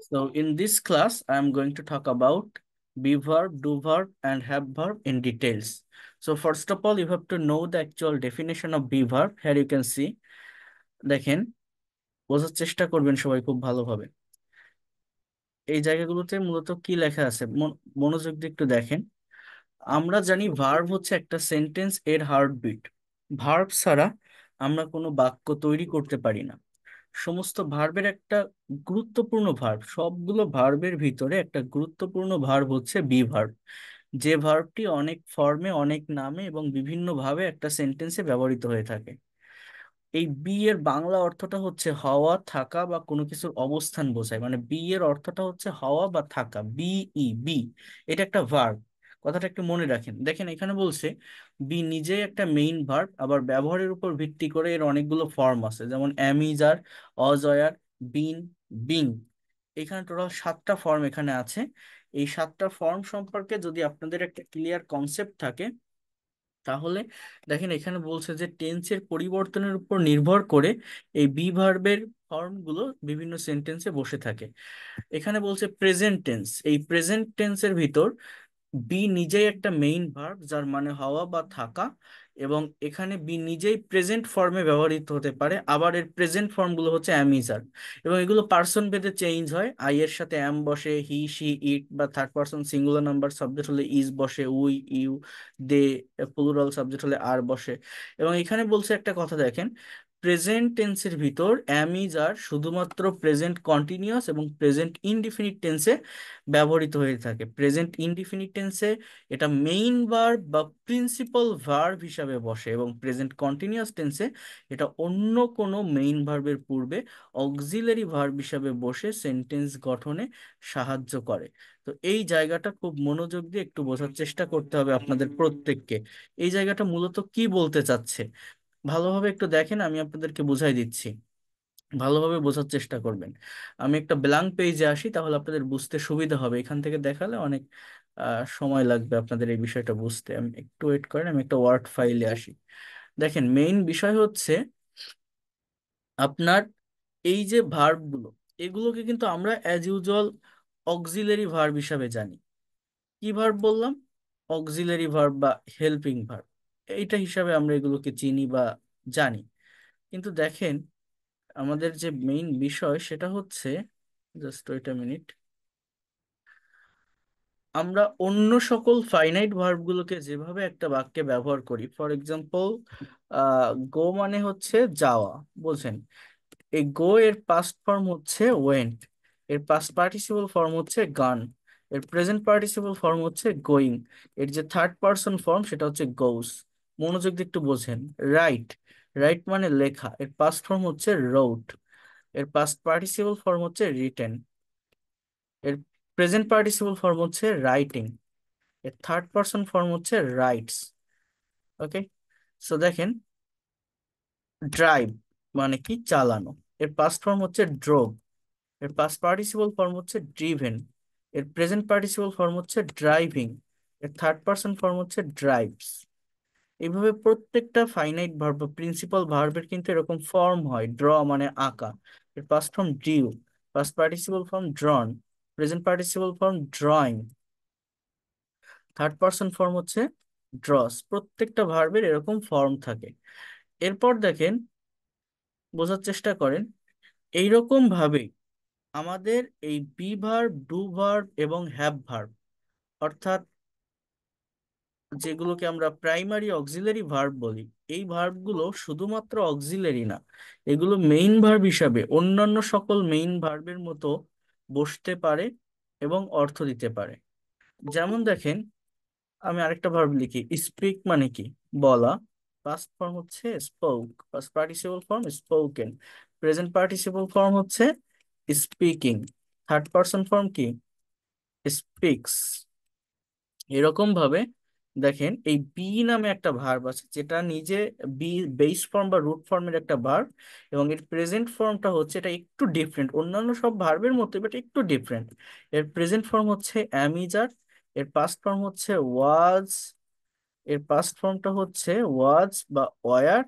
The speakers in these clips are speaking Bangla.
So in this class, I'm going to talk about be verb, do verb, and have verb in details. So first of all, you have to know the actual definition of be verb. Here you can see, দেখেন বোঝার চেষ্টা করবেন সবাই খুব ভালোভাবে এই জায়গাগুলোতে মূলত কি লেখা আছে মনোযোগ দিয়ে একটু দেখেন আমরা জানি ভার্ব হচ্ছে একটা সেন্টেন্স এর হার্টবিট ভার্ব ছাড়া আমরা কোনো বাক্য তৈরি করতে পারি না সমস্ত ভার্বের একটা গুরুত্বপূর্ণ ভার্ব সবগুলো ভার্বের ভিতরে একটা গুরুত্বপূর্ণ ভার্ব হচ্ছে বি ভার্ব যে ভার্বটি অনেক ফর্মে অনেক নামে এবং বিভিন্নভাবে একটা সেন্টেন্সে ব্যবহৃত হয়ে থাকে এই বি এর বাংলা অর্থটা হচ্ছে হওয়া থাকা বা কোনো কিছুর অবস্থান বোঝায় মানে বি এর অর্থটা হচ্ছে হওয়া বা থাকা বি ই বি এটা একটা ভার্ব কথাটা একটু মনে রাখেন দেখেন এখানে বলছে বি নিজে একটা মেইন ভার্ব আবার ব্যবহারের উপর ভিত্তি করে এর অনেকগুলো ফর্ম আছে যেমন অ্যামিজার অজয়ার বিন বিং এখানে টোটাল সাতটা ফর্ম এখানে আছে এই সাতটা ফর্ম সম্পর্কে যদি আপনাদের একটা ক্লিয়ার কনসেপ্ট থাকে তাহলে দেখেন এখানে বলছে যে টেন্সের পরিবর্তনের উপর নির্ভর করে এই বি ভার্বের ফর্মগুলো বিভিন্ন সেন্টেন্সে বসে থাকে এখানে বলছে প্রেজেন্ট টেন্স এই প্রেজেন্ট টেন্সের ভিতর বি নিজেই একটা মেইন ভার্ব যার মানে হওয়া বা থাকা এবং এখানে বি নিজেই প্রেজেন্ট ফর্মে ব্যবহৃত হতে পারে আবার এর প্রেজেন্ট ফর্মগুলো হচ্ছে অ্যামিজার এবং এগুলো পার্সন ভেদে চেঞ্জ হয় আই এর সাথে অ্যাম বসে হি সি ইট বা third person singular number subject হলে ইজ বসে we you they plural subject হলে আর বসে এবং এখানে বলছে একটা কথা দেখেন প্রেজেন্ট টেন্সের ভিতর অ্যাম ইজ আর শুধুমাত্র প্রেজেন্ট কন্টিনিউয়াস এবং প্রেজেন্ট ইনডিফিনিট টেন্সে ব্যবহৃত হয়ে থাকে প্রেজেন্ট ইনডিফিনিট টেন্সে এটা মেইন ভার্ব বা প্রিন্সিপাল ভার্ব হিসাবে বসে এবং প্রেজেন্ট কন্টিনিউয়াস টেন্সে এটা অন্য কোনো মেইন ভার্বের পূর্বে অক্সিলারি ভার্ব হিসাবে বসে সেন্টেন্স গঠনে সাহায্য করে তো এই জায়গাটা খুব মনোযোগ দিয়ে একটু বোঝার চেষ্টা করতে হবে আপনাদের প্রত্যেককে এই জায়গাটা মূলত কি বলতে চাচ্ছে ভালোভাবে একটু দেখেন আমি আপনাদেরকে বুঝাই দিচ্ছি ভালোভাবে বোঝার চেষ্টা করবেন আমি একটা ব্ল্যাঙ্ক পেজে আসি তাহলে আপনাদের বুঝতে সুবিধা হবে এখান থেকে দেখালে অনেক সময় লাগবে আপনাদের এই বিষয়টা বুঝতে আমি একটু ওয়েট করেন আমি একটা ওয়ার্ড ফাইলে আসি দেখেন মেইন বিষয় হচ্ছে আপনার এই যে ভার্বগুলো এগুলোকে কিন্তু আমরা অ্যাজ ইউজুয়াল অক্সিলারি ভার্ব হিসাবে জানি কি ভার্ব বললাম অক্সিলারি ভার্ব বা হেল্পিং ভার্ব এইটা হিসাবে আমরা এগুলোকে চিনি বা জানি কিন্তু দেখেন আমাদের যে মেইন বিষয় সেটা হচ্ছে জাস্ট ওয়েট মিনিট আমরা অন্য সকল ফাইনাইট ভার্বগুলোকে যেভাবে একটা বাক্যে ব্যবহার করি ফর এক্সাম্পল গো মানে হচ্ছে যাওয়া বলছেন এই গো এর পাস্ট ফর্ম হচ্ছে ওয়েন্ট এর পাস্ট পার্টিসিপল ফর্ম হচ্ছে গান এর প্রেজেন্ট পার্টিসিপল ফর্ম হচ্ছে গোয়িং এর যে থার্ড পার্সন ফর্ম সেটা হচ্ছে গোস মনোযোগ দিয়ে একটু বোঝেন রাইট রাইট মানে লেখা এর পাস্ট ফর্ম হচ্ছে রোট এর পাস্ট পার্টিসিপল ফর্ম হচ্ছে রিটেন এর প্রেজেন্ট পার্টিসিপল ফর্ম হচ্ছে রাইটিং এর থার্ড পার্সন ফর্ম হচ্ছে রাইটস ওকে সো দেখেন ড্রাইভ মানে কি চালানো এর পাস্ট ফর্ম হচ্ছে ড্রোভ এর পাস্ট পার্টিসিপল ফর্ম হচ্ছে ড্রিভেন এর প্রেজেন্ট পার্টিসিপল ফর্ম হচ্ছে ড্রাইভিং এর থার্ড পার্সন ফর্ম হচ্ছে ড্রাইভস এইভাবে প্রত্যেকটা ফাইনাইট ভার্ব বা প্রিন্সিপাল ভার্বের কিন্তু এরকম ফর্ম হয় ড্র মানে আঁকা এর past form drew past participle form drawn present participle form drawing third person form হচ্ছে ড্রস প্রত্যেকটা ভার্বের এরকম ফর্ম থাকে এরপর দেখেন বোঝার চেষ্টা করেন এইরকম ভাবেই আমাদের এই বি ভার্ব ডু ভার্ব এবং হ্যাভ ভার্ব অর্থাৎ যেগুলোকে আমরা প্রাইমারি অক্সিলারি ভার্ব বলি এই ভার্বগুলো শুধুমাত্র অক্সিলারি না এগুলো মেইন ভার্ব হিসাবে অন্যান্য সকল মেইন ভার্বের মতো বসতে পারে এবং অর্থ দিতে পারে যেমন দেখেন আমি আরেকটা ভার্ব লিখি স্পিক মানে কি বলা পাস্ট ফর্ম হচ্ছে spoke participle form spoken present participle form হচ্ছে স্পিকিং থার্ড পারসন ফর্ম কি স্পিক্স এরকম ভাবে দেখেন এই বি নামে একটা ভার্ব আছে যেটা নিজে বি বেস ফর্ম বা রুট ফর্মের একটা ভার্ব এবং এর প্রেজেন্ট ফর্মটা হচ্ছে এটা একটু ডিফারেন্ট অন্যান্য সব ভার্বের মতো বাট একটু ডিফারেন্ট এর প্রেজেন্ট ফর্ম হচ্ছে অ্যামিজার এর পাস্ট ফর্ম হচ্ছে ওয়াজ এর পাস্ট ফর্মটা হচ্ছে ওয়াজ বা ওয়ার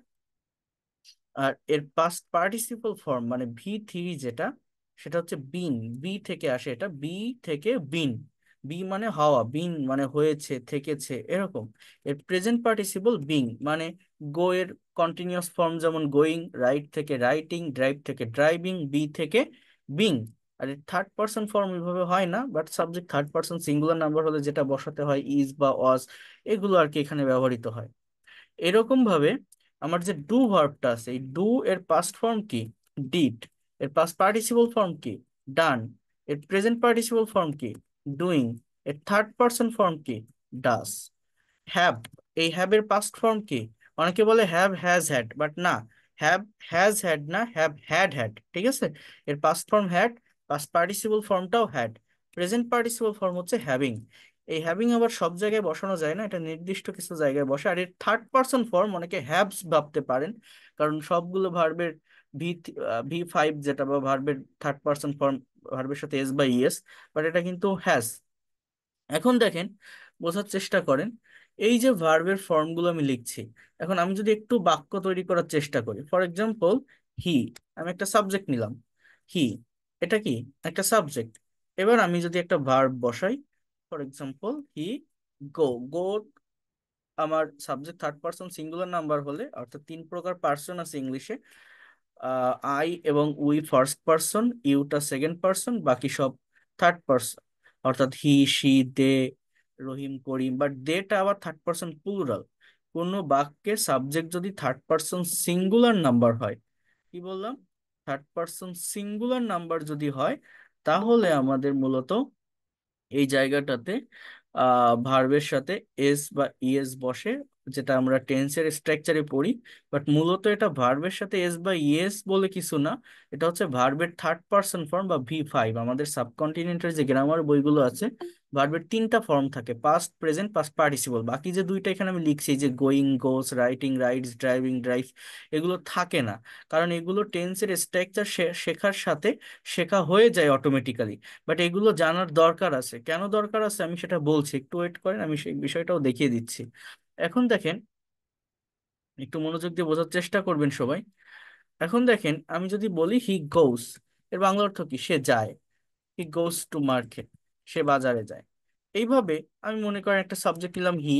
আর এর পাস্ট পার্টিসিপল ফর্ম মানে ভি থ্রি যেটা সেটা হচ্ছে বিন বি থেকে আসে এটা বি থেকে বিন বি মানে হাওয়া বিং মানে হয়েছে থেকেছে এরকম এর প্রেজেন্ট পার্টিসিপল বিং মানে গো এর কন্টিনিউয়াস ফর্ম যেমন গোয়িং রাইট থেকে রাইটিং ড্রাইভ থেকে ড্রাইভিং বি থেকে বিং আর থার্ড পার্সন ফর্ম এভাবে হয় না but subject third person singular number হলে যেটা বসাতে হয় ইজ বা ওয়াজ এগুলো আর কি এখানে ব্যবহৃত হয় এরকম ভাবে আমার যে ডু ভার্বটা আছে এই ডু এর পাস্ট ফর্ম কি ডিড এর পাস্ট পার্টিসিপল ফর্ম কি ডান এর প্রেজেন্ট পার্টিসিপল ফর্ম কি ডুইং এর থার্ড পার্সন ফর্ম কি ডাস হ্যাভ এই এর পাস্ট ফর্ম কি অনেকে বলে হ্যাভ হ্যাজ হ্যাড বাট না হ্যাভ হ্যাজ হ্যাড না হ্যাভ হ্যাড হ্যাড ঠিক আছে এর past form had past participle ফর্মটাও হ্যাড প্রেজেন্ট পার্টিসিপল ফর্ম হচ্ছে হ্যাভিং এই হ্যাভিং আবার সব জায়গায় বসানো যায় না এটা নির্দিষ্ট কিছু জায়গায় বসে আর এর থার্ড পার্সন ফর্ম অনেকে হ্যাভস ভাবতে পারেন কারণ সবগুলো ভার্বের ভি ভি ফাইভ যেটা বা ভার্বের থার্ড পার্সন ফর্ম ভার্বের সাথে এস বা ইএস বাট এটা কিন্তু হ্যাজ এখন দেখেন বোঝার চেষ্টা করেন এই যে ভার্বের ফর্মগুলো আমি লিখছি এখন আমি যদি একটু বাক্য তৈরি করার চেষ্টা করি ফর এক্সাম্পল হি আমি একটা সাবজেক্ট নিলাম হি এটা কি একটা সাবজেক্ট এবার আমি যদি একটা ভার্ব বসাই for example he go go আমার subject third person singular number হলে অর্থাৎ তিন প্রকার পার্সন আছে ইংলিশে আই এবং উই ফার্স্ট পার্সন ইউটা সেকেন্ড পার্সন বাকি সব থার্ড পার্সন অর্থাৎ he she they Rahim Karim but দেটা আবার থার্ড পার্সন প্লুরাল কোনো বাক্যে সাবজেক্ট যদি থার্ড পার্সন সিঙ্গুলার নাম্বার হয় কি বললাম থার্ড পার্সন সিঙ্গুলার নাম্বার যদি হয় তাহলে আমাদের মূলত এই জায়গাটাতে ভার্বের সাথে এস বা ইএস বসে যেটা আমরা টেন্সের স্ট্রাকচারে পড়ি বাট মূলত এটা ভার্বের সাথে এস বা ইএস বলে কিছু না এটা হচ্ছে ভার্বের থার্ড পার্সন ফর্ম বা ভি ফাইভ আমাদের সাবকন্টিনেন্টের যে গ্রামার বইগুলো আছে ভার্বের তিনটা ফর্ম থাকে পাস্ট প্রেজেন্ট পাস্ট পার্টিসিপল বাকি যে দুইটা এখানে আমি লিখছি যে going goes writing rides driving drive এগুলো থাকে না কারণ এগুলো টেন্সের স্ট্রাকচার শেখার সাথে শেখা হয়ে যায় অটোমেটিক্যালি বাট এগুলো জানার দরকার আছে কেন দরকার আছে আমি সেটা বলছি একটু ওয়েট করেন আমি সেই বিষয়টাও দেখিয়ে দিচ্ছি এখন দেখেন একটু মনোযোগ দিয়ে বোঝার চেষ্টা করবেন সবাই এখন দেখেন আমি যদি বলি হি গোস এর বাংলা অর্থ কি সে যায় হি গোস টু মার্কেট সে বাজারে যায় এইভাবে আমি মনে করেন একটা সাবজেক্ট নিলাম হি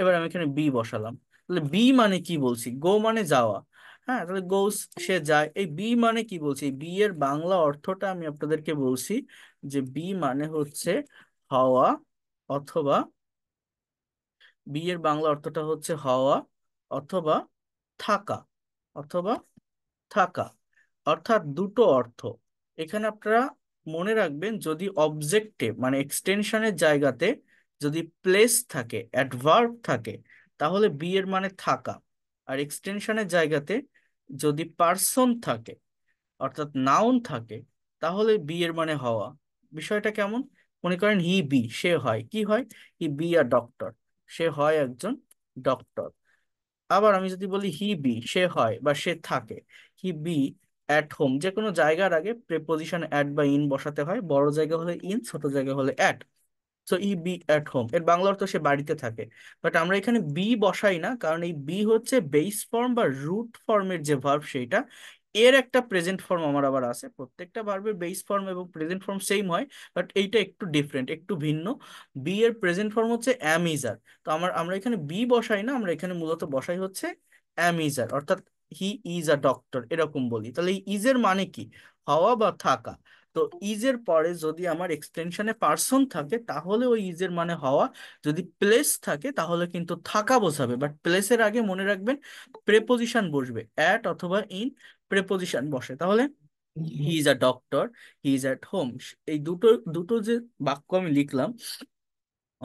এবার আমি এখানে বি বসালাম তাহলে বি মানে কি বলছি গো মানে যাওয়া হ্যাঁ তাহলে গোস সে যায় এই বি মানে কি বলছি বি এর বাংলা অর্থটা আমি আপনাদেরকে বলছি যে বি মানে হচ্ছে হাওয়া অথবা বি এর বাংলা অর্থটা হচ্ছে হাওয়া অথবা থাকা অথবা থাকা অর্থাৎ দুটো অর্থ এখানে আপনারা মনে রাখবেন যদি অবজেক্টে মানে এক্সটেনশনের জায়গাতে যদি প্লেস থাকে অ্যাডভার্ব থাকে তাহলে বি এর মানে থাকা আর এক্সটেনশনের জায়গাতে যদি পার্সন থাকে অর্থাৎ নাউন থাকে তাহলে বি এর মানে হওয়া বিষয়টা কেমন মনে করেন হি বি সে হয় কি হয় হি বি আর ডক্টর সে হয় একজন ডক্টর আবার আমি যদি বলি হি বি সে হয় বা সে থাকে হি বি অ্যাট হোম যে কোনো জায়গার আগে প্রেপোজিশন অ্যাট বা ইন বসাতে হয় বড় জায়গা হলে ইন ছোট জায়গা হলে অ্যাট সো ই বি অ্যাট হোম এর বাংলা অর্থ সে বাড়িতে থাকে বাট আমরা এখানে বি বসাই না কারণ এই বি হচ্ছে বেস ফর্ম বা রুট ফর্মের যে ভার্ব সেইটা এর একটা প্রেজেন্ট ফর্ম আমার আবার আছে প্রত্যেকটা ভার্বের বেস ফর্ম এবং প্রেজেন্ট ফর্ম সেম হয় বাট এইটা একটু ডিফারেন্ট একটু ভিন্ন বি এর প্রেজেন্ট ফর্ম হচ্ছে অ্যামিজার তো আমার আমরা এখানে বি বসাই না আমরা এখানে মূলত বসাই হচ্ছে অ্যামিজার অর্থাৎ হি ইজ আ ডক্টর এরকম বলি তাহলে ইজ এর মানে কি হওয়া বা থাকা তো ইজের পরে যদি আমার এক্সটেনশনে পার্সন থাকে তাহলে ওই ইজের মানে হওয়া যদি প্লেস থাকে তাহলে কিন্তু থাকা বোঝাবে বাট প্লেসের আগে মনে রাখবেন প্রেপোজিশন বসবে অ্যাট অথবা ইন প্রেপোজিশন বসে তাহলে he is a doctor he is at home এই দুটো দুটো যে বাক্য আমি লিখলাম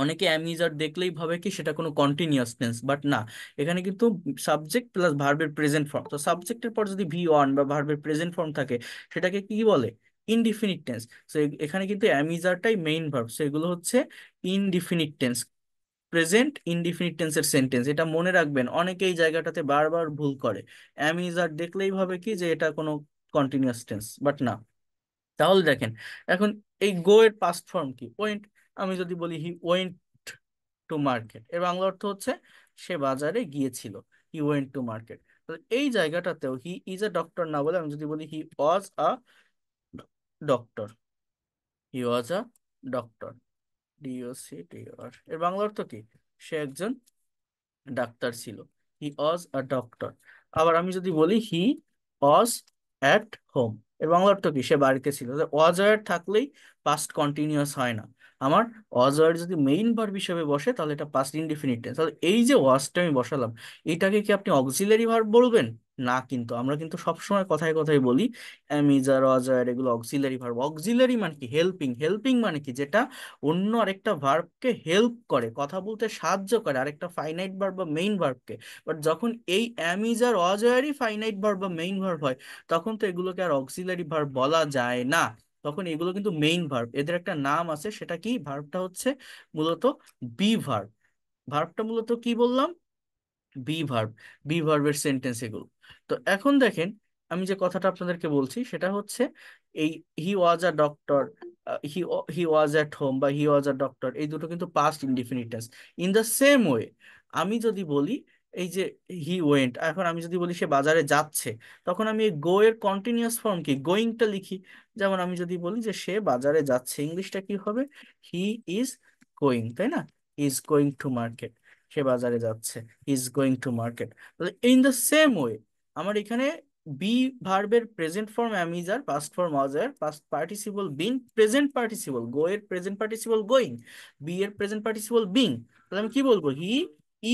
অনেকে অ্যামিজার দেখলেই ভাবে কি সেটা কোনো কন্টিনিউয়াস টেন্স বাট না এখানে কিন্তু সাবজেক্ট প্লাস ভার্বের প্রেজেন্ট ফর্ম তো সাবজেক্টের পর যদি ভি ওয়ান বা ভার্বের প্রেজেন্ট ফর্ম থাকে সেটাকে কি বলে ইনডিফিনিট টেন্স সো এখানে কিন্তু অ্যামিজারটাই মেইন ভার্ব সো এগুলো হচ্ছে ইনডিফিনিট টেন্স প্রেজেন্ট ইনডিফিনিট টেন্সের সেন্টেন্স এটা মনে রাখবেন অনেকে এই জায়গাটাতে বারবার ভুল করে অ্যামিজার দেখলেই ভাবে কি যে এটা কোনো কন্টিনিউয়াস টেন্স বাট না তাহলে দেখেন এখন এই গো এর পাস্ট ফর্ম কি পয়েন্ট আমি যদি বলি হি ওয়েন্ট টু মার্কেট এর বাংলা অর্থ হচ্ছে সে বাজারে গিয়েছিল হি ওয়েন্ট টু মার্কেট এই জায়গাটাতেও হি ইজ আ ডক্টর না বলে আমি যদি বলি he was a doctor he was a doctor D O C ডিওর এর বাংলা অর্থ কি সে একজন ডাক্তার ছিল হি ওয়াজ আ ডক্টর আবার আমি যদি বলি হি ওয়াজ অ্যাট হোম এর বাংলা অর্থ কি সে বাড়িতে ছিল ওয়াজ অ্যাট থাকলেই পাস্ট কন্টিনিউয়াস হয় না আমার ওয়াজ ওয়ার্ড যদি মেইন ভার্ব হিসেবে বসে তাহলে এটা পাস্ট ইনডিফিনিট টেন্স তাহলে এই যে ওয়াজটা আমি বসালাম এটাকে কি আপনি অক্সিলারি ভার্ব বলবেন না কিন্তু আমরা কিন্তু সবসময় কথায় কথায় বলি অ্যামিজার অজার এগুলো অক্সিলারি ভার্ব অক্সিলারি মানে কি হেল্পিং হেল্পিং মানে কি যেটা অন্য আরেকটা ভার্বকে হেল্প করে কথা বলতে সাহায্য করে আরেকটা ফাইনাইট ভার্ব বা মেইন ভার্বকে বাট যখন এই অ্যামিজার অজারই ফাইনাইট ভার্ব বা মেইন ভার্ব হয় তখন তো এগুলোকে আর অক্সিলারি ভার্ব বলা যায় না তখন এগুলো কিন্তু মেইন ভার্ব এদের একটা নাম আছে সেটা কি ভার্বটা হচ্ছে মূলত বি ভার্ব ভার্বটা মূলত কি বললাম বি ভার্ব বি ভার্বের সেন্টেন্স এগুলো তো এখন দেখেন আমি যে কথাটা আপনাদেরকে বলছি সেটা হচ্ছে এই he was a doctor he he was at home বা হি ওয়াজ আ ডক্টর এই দুটো কিন্তু পাস্ট ইনডিফিনিটাস ইন দ্য সেম ওয়ে আমি যদি বলি এই যে হি ওয়েন্ট এখন আমি যদি বলি সে বাজারে যাচ্ছে তখন আমি গো এর কন্টিনিউয়াস ফর্ম কি গোয়িংটা লিখি যেমন আমি যদি বলি যে সে বাজারে যাচ্ছে ইংলিশটা কি হবে হি ইজ গোয়িং তাই না ইজ গোয়িং টু মার্কেট সে বাজারে যাচ্ছে is going to market in the same way আমার এখানে বি ভার্বের present form am is are past form was were past participle being present participle go এর প্রেজেন্ট পার্টিসিপল গোয়িং বি এর প্রেজেন্ট পার্টিসিপল বিং তাহলে আমি কি বলবো হি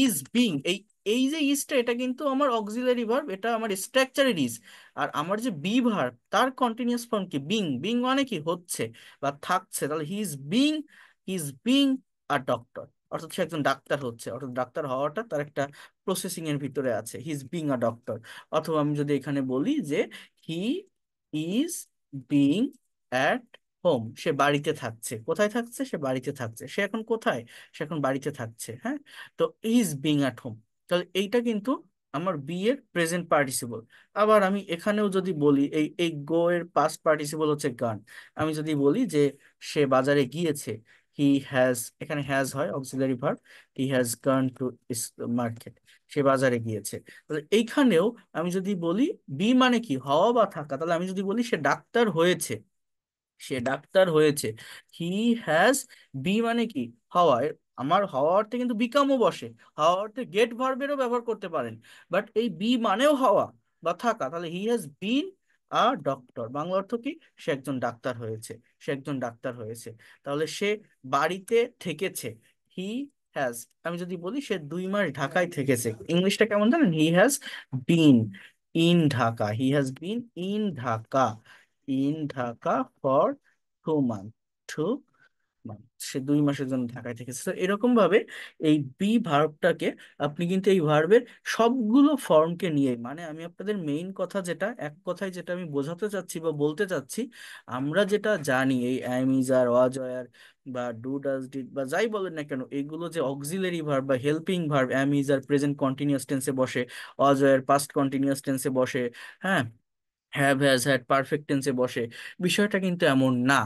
ইজ বিং এই এই যে ইস্টটা এটা কিন্তু আমার অক্সিলারি ভার্ব এটা আমার স্ট্রাকচারের ইস আর আমার যে বি ভার্ব তার কন্টিনিউয়াস ফর্ম কি বিং বিং মানে কি হচ্ছে বা থাকছে তাহলে he is being he is being a doctor অর্থাৎ সে একজন ডাক্তার হচ্ছে অর্থাৎ ডাক্তার হওয়াটা তার একটা প্রসেসিং এর ভিতরে আছে he is being a doctor অথবা আমি যদি এখানে বলি যে he is being at home সে বাড়িতে থাকছে কোথায় থাকছে সে বাড়িতে থাকছে সে এখন কোথায় সে এখন বাড়িতে থাকছে হ্যাঁ তো ইজ বিং অ্যাট হোম তাহলে এইটা কিন্তু আমার বি এর প্রেজেন্ট পার্টিসিপল আবার আমি এখানেও যদি বলি এই এই গো এর পাস্ট পার্টিসিপল হচ্ছে গান আমি যদি বলি যে সে বাজারে গিয়েছে হি হ্যাজ এখানে হ্যাজ হয় auxiliary verb he has gone to market সে বাজারে গিয়েছে তাহলে এইখানেও আমি যদি বলি বি মানে কি হওয়া বা থাকা তাহলে আমি যদি বলি সে ডাক্তার হয়েছে সে ডাক্তার হয়েছে হি হ্যাজ বি মানে কি হওয়া আমার হওয়া অর্থে কিন্তু বিকামও বসে হওয়া অর্থে গেট ভার্বেরও ব্যবহার করতে পারেন বাট এই বি মানেও হওয়া বা থাকা তাহলে he has been a doctor Bangla অর্থ কি সে একজন ডাক্তার হয়েছে সে একজন ডাক্তার হয়েছে তাহলে সে বাড়িতে থেকেছে হি হ্যাজ আমি যদি বলি সে দুই মাস ঢাকায় থেকেছে ইংলিশটা কেমন জানেন he has been in Dhaka he has been in Dhaka in Dhaka for two month two সে দুই মাসের জন্য ঢাকায় থেকেছে তো এরকম ভাবে এই বি ভার্বটাকে আপনি কিন্তু এই ভার্বের সবগুলো ফর্মকে নিয়ে মানে আমি আপনাদের মেইন কথা যেটা এক কথায় যেটা আমি বোঝাতে চাচ্ছি বা বলতে চাচ্ছি আমরা যেটা জানি এই অ্যাম ইজ আর ওয়াজ আর বা ডু ডাজ ডিড বা যাই বলেন না কেন এগুলো যে অক্সিলারি ভার্ব বা helping verb am is are present continuous টেন্সে বসে অজয়ার পাস্ট কন্টিনিউয়াস টেন্সে বসে হ্যাঁ হ্যাভ হ্যাজ হ্যাড পারফেক্ট টেন্সে বসে বিষয়টা কিন্তু এমন না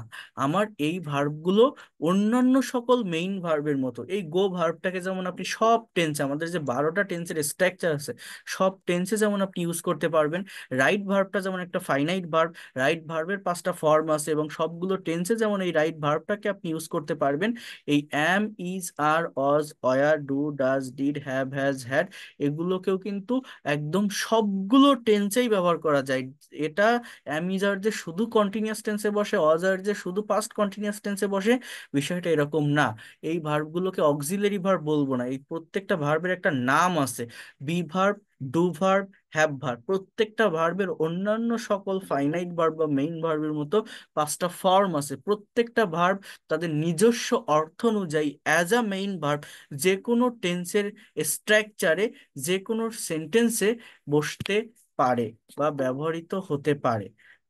আমার এই ভার্বগুলো অন্যান্য সকল মেইন ভার্বের মতো এই গো ভার্বটাকে যেমন আপনি সব টেন্সে আমাদের যে বারোটা টেন্সের স্ট্রাকচার আছে সব টেন্সে যেমন আপনি ইউজ করতে পারবেন রাইট ভার্বটা যেমন একটা ফাইনাইট ভার্ব রাইট ভার্বের পাঁচটা ফর্ম আছে এবং সবগুলো টেন্সে যেমন এই রাইট ভার্বটাকে আপনি ইউজ করতে পারবেন এই অ্যাম is are was were do does did have has had এগুলোকেও কিন্তু একদম সবগুলো টেন্সেই ব্যবহার করা যায় এটা অ্যামিজ যে শুধু কন্টিনিউয়াস টেন্সে বসে অজ যে শুধু পাস্ট কন্টিনিউয়াস টেন্সে বসে বিষয়টা এরকম না এই ভার্বগুলোকে অক্সিলারি ভার্ব বলবো না এই প্রত্যেকটা ভার্বের একটা নাম আছে be verb do verb have verb প্রত্যেকটা ভার্বের অন্যান্য সকল ফাইনাইট ভার্ব বা মেইন ভার্বের মতো পাঁচটা ফর্ম আছে প্রত্যেকটা ভার্ব তাদের নিজস্ব অর্থ অনুযায়ী অ্যাজ আ মেইন ভার্ব যে কোনো টেন্সের স্ট্রাকচারে যে কোনো সেন্টেন্সে বসতে পারে বা ব্যবহৃত হতে পারে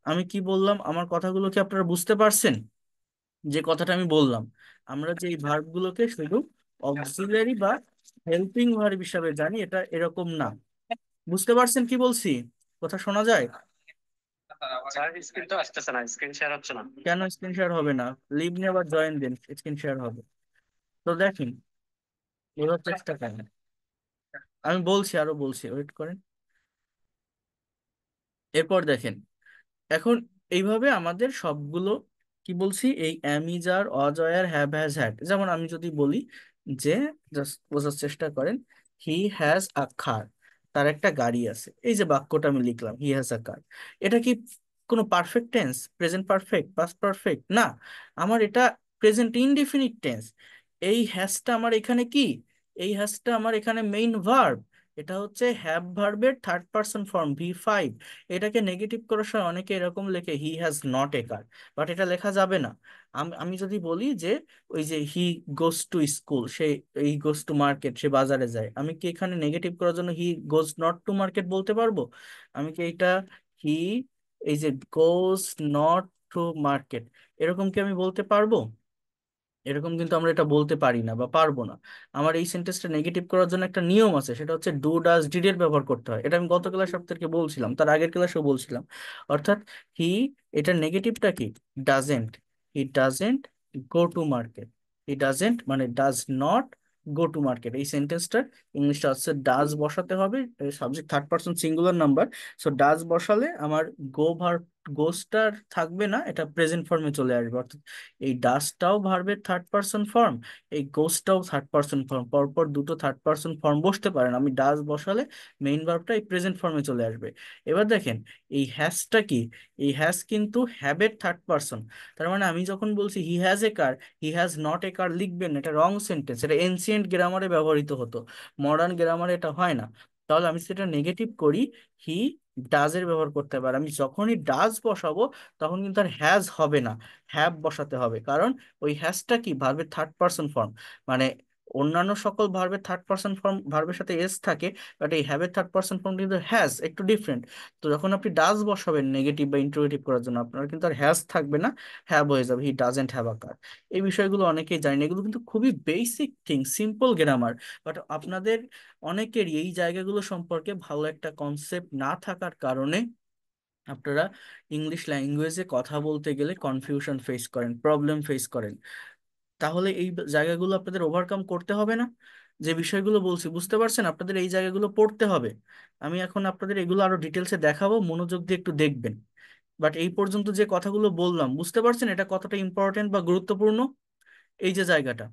আমি কি বললাম আমার কথাগুলো কি আপনারা বুঝতে পারছেন যে কথাটা আমি বললাম আমরা যে এই ভার্বগুলোকে শুধু অক্সিলারি বা হেল্পিং ভার্ব হিসাবে জানি এটা এরকম না বুঝতে পারছেন কি বলছি কথা শোনা যায় কেন স্ক্রিন শেয়ার হবে না লিভ নিয়ে আবার জয়েন দিন স্ক্রিন শেয়ার হবে তো দেখেন বোঝার চেষ্টা করেন আমি বলছি আরো বলছি ওয়েট করেন এরপর দেখেন এখন এইভাবে আমাদের সবগুলো কি বলছি এই am is are was were have has had যেমন আমি যদি বলি যে জাস্ট বোঝার চেষ্টা করেন হি হ্যাজ আ কার তার একটা গাড়ি আছে এই যে বাক্যটা আমি লিখলাম হি হ্যাজ আ কার এটা কি কোনো perfect tense present perfect past perfect না আমার এটা প্রেজেন্ট ইনডিফিনিট টেন্স এই হ্যাজটা আমার এখানে কি এই হ্যাজটা আমার এখানে মেইন ভার্ব এটা হচ্ছে হ্যাভ ভার্বের third person form V five এটাকে নেগেটিভ করার সময় অনেকে এরকম লেখে he has not a car but এটা লেখা যাবে না আমি যদি বলি যে ওই যে হি গোস টু স্কুল সে হি গোস টু মার্কেট সে বাজারে যায় আমি কি এখানে নেগেটিভ করার জন্য he goes not to market বলতে পারবো আমি কি এটা হি এই যে গোস নট টু মার্কেট এরকম কি আমি বলতে পারবো এরকম কিন্তু আমরা এটা বলতে পারি না বা পারবো না আমার এই সেন্টেন্সটা নেগেটিভ করার জন্য একটা নিয়ম আছে সেটা হচ্ছে ডু ডাজ ডিড এর ব্যবহার করতে হয় এটা আমি গত ক্লাস আপনাদেরকে বলছিলাম তার আগের ক্লাসেও বলছিলাম অর্থাৎ হি এটা নেগেটিভটা কি doesn't he doesn't go to market he doesn't মানে does not go to market এই সেন্টেন্সটা ইংলিশটা হচ্ছে ডাজ বসাতে হবে subject third person singular number so does বসালে আমার গো ভার্ব গোস্টটা থাকবে না এটা প্রেজেন্ট ফর্মে চলে আসবে অর্থাৎ এই ডাস্টটাও ভার্বের থার্ড পার্সন ফর্ম এই গোস্টটাও থার্ড পার্সন ফর্ম পরপর দুটো থার্ড পার্সন ফর্ম বসতে পারেন আমি ডাস বসালে মেইন ভার্বটা এই প্রেজেন্ট ফর্মে চলে আসবে এবার দেখেন এই হ্যাজটা কি এই হ্যাজ কিন্তু হ্যাবের থার্ড পার্সন তার মানে আমি যখন বলছি he has a car he has not a car লিখবেন এটা রং সেন্টেন্স এটা এনসিয়েন্ট গ্রামারে ব্যবহৃত হতো মডার্ন গ্রামারে এটা হয় না তাহলে আমি সেটা নেগেটিভ করি হি ডাজের ব্যবহার করতে পারে আমি যখনই ডাজ বসাবো তখন কিন্তু আর হ্যাজ হবে না হ্যাব বসাতে হবে কারণ ওই হ্যাজটা কি ভার্বের থার্ড পার্সন ফর্ম মানে অন্যান্য সকল ভার্বের থার্ড পার্সন ফর্ম ভার্বের সাথে এস থাকে বাট এই হ্যাভের থার্ড পার্সন ফর্ম কিন্তু হ্যাজ একটু ডিফারেন্ট তো যখন আপনি ডাজ বসাবেন নেগেটিভ বা ইন্টারোগেটিভ করার জন্য আপনার কিন্তু আর হ্যাজ থাকবে না হ্যাভ হয়ে যাবে হি ডাজেন্ট হ্যাভ আ কার এই বিষয়গুলো অনেকেই জানেন এগুলো কিন্তু খুবই basic thing simple grammar but আপনাদের অনেকেরই এই জায়গাগুলো সম্পর্কে ভালো একটা কনসেপ্ট না থাকার কারণে আপনারা ইংলিশ ল্যাঙ্গুয়েজে কথা বলতে গেলে কনফিউশন ফেস করেন প্রবলেম ফেস করেন তাহলে এই জায়গাগুলো আপনাদের ওভারকাম করতে হবে না যে বিষয়গুলো বলছি বুঝতে পারছেন আপনাদের এই জায়গাগুলো পড়তে হবে আমি এখন আপনাদের এগুলো আরো ডিটেলসে দেখাবো মনোযোগ দিয়ে একটু দেখবেন বাট এই পর্যন্ত যে কথাগুলো বললাম বুঝতে পারছেন এটা কতটা ইম্পর্টেন্ট বা গুরুত্বপূর্ণ এই যে জায়গাটা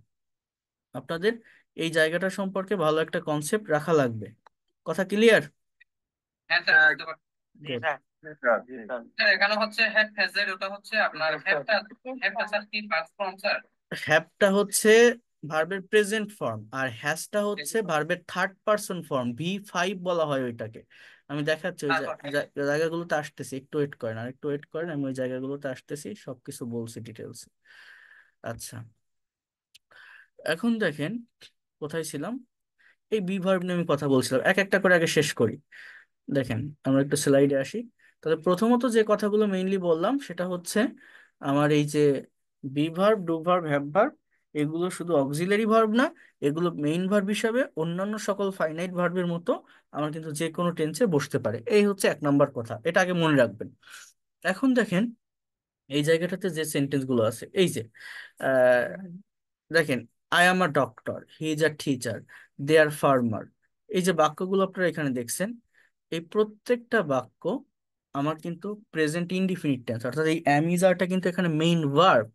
আপনাদের এই জায়গাটা সম্পর্কে ভালো একটা কনসেপ্ট রাখা লাগবে কথা ক্লিয়ার হ্যাঁ স্যার এখানে হচ্ছে হেড ফেজের ওটা হচ্ছে আপনার হেডটা হেডটা স্যার কি পাঁচ ফর্ম স্যার হ্যাভটা হচ্ছে ভার্বের প্রেজেন্ট ফর্ম আর হ্যাজটা হচ্ছে ভার্বের third person form V five বলা হয় ওইটাকে আমি দেখাচ্ছি ওই হ্যাঁ। জায়গাগুলোতে আসতেছি একটু ওয়েট করেন আর একটু ওয়েট করেন আমি ওই জায়গাগুলোতে আসতেছি সবকিছু বলছি ডিটেলস আচ্ছা এখন দেখেন কোথায় ছিলাম এই বি ভার্ব নিয়ে আমি কথা বলছিলাম এক একটা করে আগে শেষ করি দেখেন আমরা একটু স্লাইডে আসি তাহলে প্রথমত যে কথাগুলো মেইনলি বললাম সেটা হচ্ছে আমার এই যে বি ভার্ব ডু এগুলো শুধু অক্সিলারি ভার্ব না এগুলো মেইন ভার্ব হিসাবে অন্যান্য সকল ফাইনাইট ভার্বের মতো আমার কিন্তু যে কোনো টেন্সে বসতে পারে এই হচ্ছে এক নম্বর কথা এটা আগে মনে রাখবেন এখন দেখেন এই জায়গাটাতে যে সেন্টেন্সগুলো আছে এই যে দেখেন I am a doctor he is a teacher they are farmer এই যে বাক্যগুলো আপনারা এখানে দেখছেন এই প্রত্যেকটা বাক্য আমার কিন্তু প্রেজেন্ট ইনডিফিনিট টেন্স অর্থাৎ এই অ্যামিজারটা কিন্তু এখানে main verb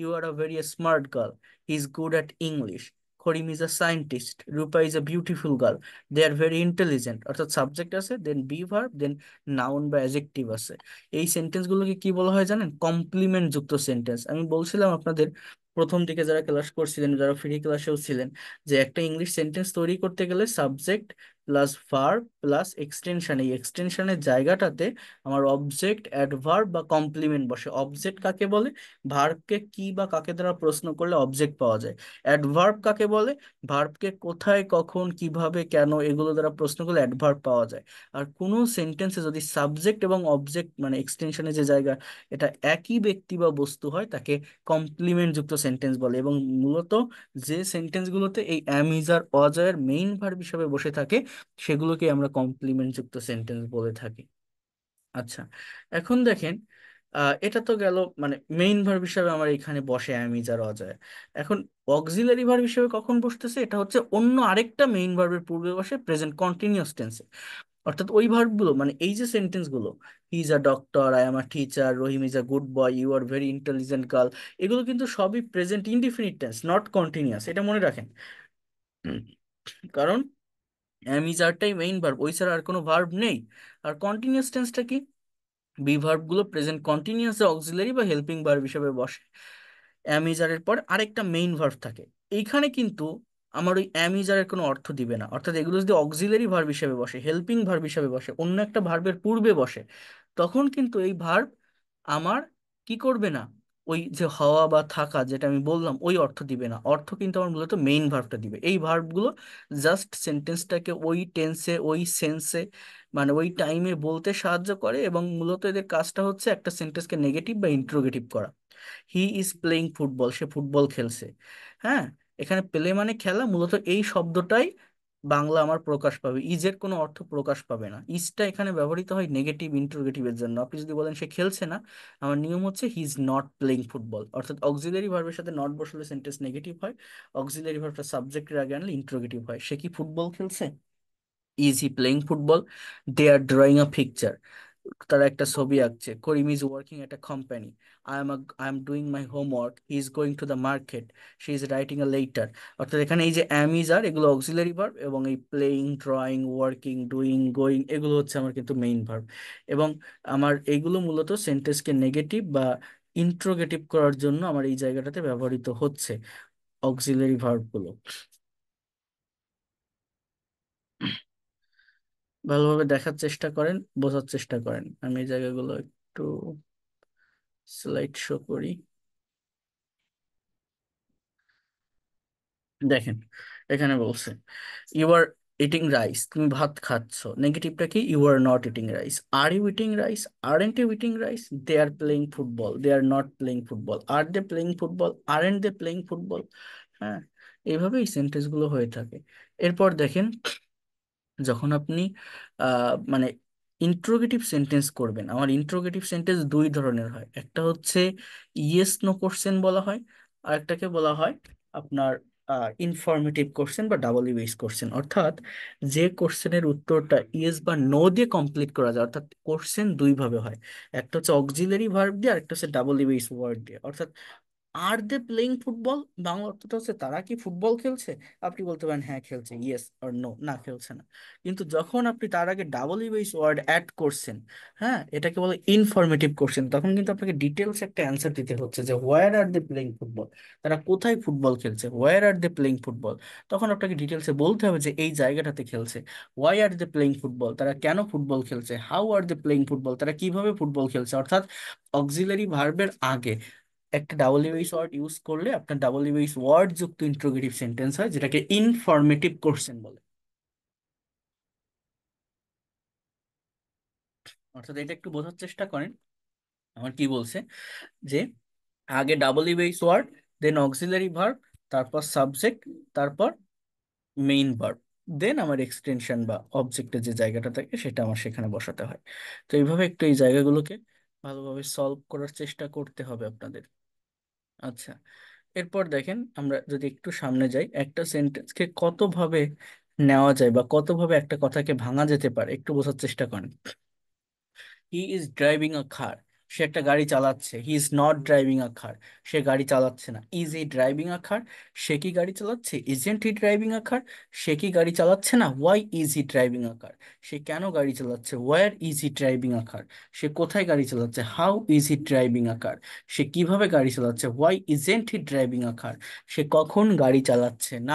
you are a very smart girl. He's good at English Karim is a scientist Rupa is a beautiful girl they are very intelligent অর্থাৎ সাবজেক্ট আছে then be verb then noun বা অ্যাজেক্টিভ আছে এই সেন্টেন্স গুলোকে কি বলা হয় জানেন কমপ্লিমেন্ট যুক্ত সেন্টেন্স আমি বলছিলাম আপনাদের প্রথম দিকে যারা ক্লাস করছিলেন যারা ফ্রি ক্লাসেও ছিলেন যে একটা ইংলিশ সেন্টেন্স তৈরি করতে গেলে subject plus verb plus extension এই এক্সটেনশনের জায়গাটাতে আমার অবজেক্ট অ্যাডভার্ব বা কমপ্লিমেন্ট বসে অবজেক্ট কাকে বলে ভার্বকে কি বা কাকে দ্বারা প্রশ্ন করলে অবজেক্ট পাওয়া যায় অ্যাডভার্ব কাকে বলে ভার্বকে কোথায় কখন কিভাবে কেন এগুলো দ্বারা প্রশ্ন করলে অ্যাডভার্ব পাওয়া যায় আর কোনো সেন্টেন্সে যদি সাবজেক্ট এবং অবজেক্ট মানে এক্সটেনশনের যে জায়গা এটা একই ব্যক্তি বা বস্তু হয় তাকে কমপ্লিমেন্ট যুক্ত সেন্টেন্স বলে এবং মূলত যে সেন্টেন্সগুলোতে এই অ্যামিজার অজয়ের আর মেইন ভার্ব হিসাবে বসে থাকে সেগুলোকে আমরা কমপ্লিমেন্ট যুক্ত সেন্টেন্স বলে থাকি আচ্ছা এখন দেখেন এটা তো গেল মানে মেইন ভার্ব হিসাবে আমার এখানে বসে আমি যার অজয় এখন অক্সিলারি ভার্ব হিসেবে কখন বসতেছে এটা হচ্ছে অন্য আরেকটা মেইন ভার্বের পূর্বে বসে প্রেজেন্ট কন্টিনিউয়াস টেন্সে অর্থাৎ ওই ভার্বগুলো মানে এই যে সেন্টেন্সগুলো he is a doctor I am a teacher Rahim is a good boy you are very intelligent girl এগুলো কিন্তু সবই present indefinite tense not continuous এটা মনে রাখেন কারণ অ্যাম ইজ মেইন ভার্ব ওই ছাড়া আর কোনো ভার্ব নেই আর কন্টিনিউয়াস টেন্সটা কি বি ভার্বগুলো প্রেজেন্ট কন্টিনিউয়াস অক্সিলারি বা হেল্পিং ভার্ব হিসেবে বসে অ্যাম ইজ পর আরেকটা মেইন ভার্ব থাকে এইখানে কিন্তু আমার ওই অ্যাম ইজ কোনো অর্থ দিবে না অর্থাৎ এগুলো যদি অক্সিলারি ভার্ব হিসেবে বসে হেল্পিং ভার্ব হিসেবে বসে অন্য একটা ভার্বের পূর্বে বসে তখন কিন্তু এই ভার্ব আমার কি করবে না ওই যে হওয়া বা থাকা যেটা আমি বললাম ওই অর্থ দিবে না অর্থ কিন্তু আমার মূলত মেইন ভার্বটা দিবে এই ভার্বগুলো জাস্ট সেন্টেন্সটাকে ওই টেন্সে ওই সেন্সে মানে ওই টাইমে বলতে সাহায্য করে এবং মূলত এদের কাজটা হচ্ছে একটা সেন্টেন্সকে নেগেটিভ বা ইন্ট্রোগেটিভ করা হি ইজ প্লেয়িং ফুটবল সে ফুটবল খেলছে হ্যাঁ এখানে প্লে মানে খেলা মূলত এই শব্দটাই বাংলা আমার প্রকাশ পাবে ইজের e কোনো অর্থ প্রকাশ পাবে না ইজটা e এখানে ব্যবহৃত হয় নেগেটিভ ইন্টারোগেটিভের জন্য আপনি যদি বলেন সে খেলছে না আমার নিয়ম হচ্ছে he is not playing football অর্থাৎ অক্সিলারি ভার্বের সাথে নট বসলে সেন্টেন্স নেগেটিভ হয় অক্সিলারি ভার্বটা সাবজেক্টের আগে আনলে ইন্টারোগেটিভ হয় সে কি ফুটবল খেলছে is he playing football they are drawing a picture তারা একটা ছবি আঁকছে Karim is working at a company I am I am doing my homework he is going to the market she is writing a letter অর্থাৎ এখানে এই যে অ্যাম ইজ আর এগুলো অক্সিলারি ভার্ব এবং এই playing drawing working doing going এগুলো হচ্ছে আমার কিন্তু মেইন ভার্ব এবং আমার এগুলো মূলত সেন্টেন্সকে নেগেটিভ বা ইন্ট্রোগেটিভ করার জন্য আমার এই জায়গাটাতে ব্যবহৃত হচ্ছে অক্সিলারি ভার্বগুলো ভালোভাবে দেখার চেষ্টা করেন বোঝার চেষ্টা করেন আমি এই জায়গাগুলো একটু স্লাইড শো করি দেখেন এখানে বলছে ইউ আর ইটিং রাইস তুমি ভাত খাচ্ছ নেগেটিভটা কি you are not eating rice are you eating rice aren't you eating rice they are playing football they are not playing football are they playing football aren't they playing football হ্যাঁ এইভাবেই সেন্টেন্সগুলো হয়ে থাকে এরপর দেখেন যখন আপনি মানে ইন্ট্রোগেটিভ সেন্টেন্স করবেন আমার ইন্ট্রোগেটিভ সেন্টেন্স দুই ধরনের হয় একটা হচ্ছে ইয়েস নো কোশ্চেন বলা হয় আর একটাকে বলা হয় আপনার ইনফরমেটিভ কোশ্চেন বা ডাবল ইউএস কোশ্চেন অর্থাৎ যে কোশ্চেনের উত্তরটা ইয়েস বা নো দিয়ে কমপ্লিট করা যায় অর্থাৎ কোশ্চেন দুইভাবে হয় একটা হচ্ছে অক্সিলারি ভার্ব দিয়ে আর একটা হচ্ছে ডাবল ইউএস ওয়ার্ড দিয়ে অর্থাৎ are they playing football Bangla অর্থটা হচ্ছে তারা কি ফুটবল খেলছে আপনি বলতে পারেন হ্যাঁ খেলছে ইয়েস আর নো না খেলছে না কিন্তু যখন আপনি তার আগে ডাবল ইউএস ওয়ার্ড অ্যাড করছেন হ্যাঁ এটাকে বলে ইনফরমেটিভ করছেন তখন কিন্তু আপনাকে ডিটেলস একটা অ্যান্সার দিতে হচ্ছে যে হোয়ার আর দে প্লেইং ফুটবল তারা কোথায় ফুটবল খেলছে হোয়ার আর দে প্লেইং ফুটবল তখন আপনাকে ডিটেলসে বলতে হবে যে এই জায়গাটাতে খেলছে why are they playing football তারা কেন ফুটবল খেলছে how are they playing football তারা কিভাবে ফুটবল খেলছে অর্থাৎ অক্সিলারি ভার্বের আগে একটা ডাবল ইউএস ওয়ার্ড ইউজ করলে আপনার ডাবল ইউএস ওয়ার্ড যুক্ত ইন্ট্রোগেটিভ সেন্টেন্স হয় যেটাকে ইনফরমেটিভ কোশ্চেন বলে অর্থাৎ এটা একটু বোঝার চেষ্টা করেন আমার কি বলছে যে আগে double US word then auxiliary verb তারপর সাবজেক্ট তারপর মেইন ভার্ব দেন আমার এক্সটেনশন বা অবজেক্টের যে জায়গাটা থাকে সেটা আমার সেখানে বসাতে হয় তো এইভাবে একটু এই জায়গাগুলোকে ভালোভাবে সলভ করার চেষ্টা করতে হবে আপনাদের আচ্ছা এরপর দেখেন আমরা যদি একটু সামনে যাই একটা সেন্টেন্সকে কতভাবে নেওয়া যায় বা কতভাবে একটা কথাকে ভাঙা যেতে পারে একটু বোঝার চেষ্টা করেন he is driving a car সে একটা গাড়ি চালাচ্ছে he is not driving a car সে গাড়ি চালাচ্ছে না is he driving a car সে কি গাড়ি চালাচ্ছে isn't he driving a car সে কি গাড়ি চালাচ্ছে না why is he driving a car সে কেন গাড়ি চালাচ্ছে where is he driving a car সে কোথায় গাড়ি চালাচ্ছে how is he driving a car সে কিভাবে গাড়ি চালাচ্ছে why isn't he driving a car সে কখন গাড়ি চালাচ্ছে না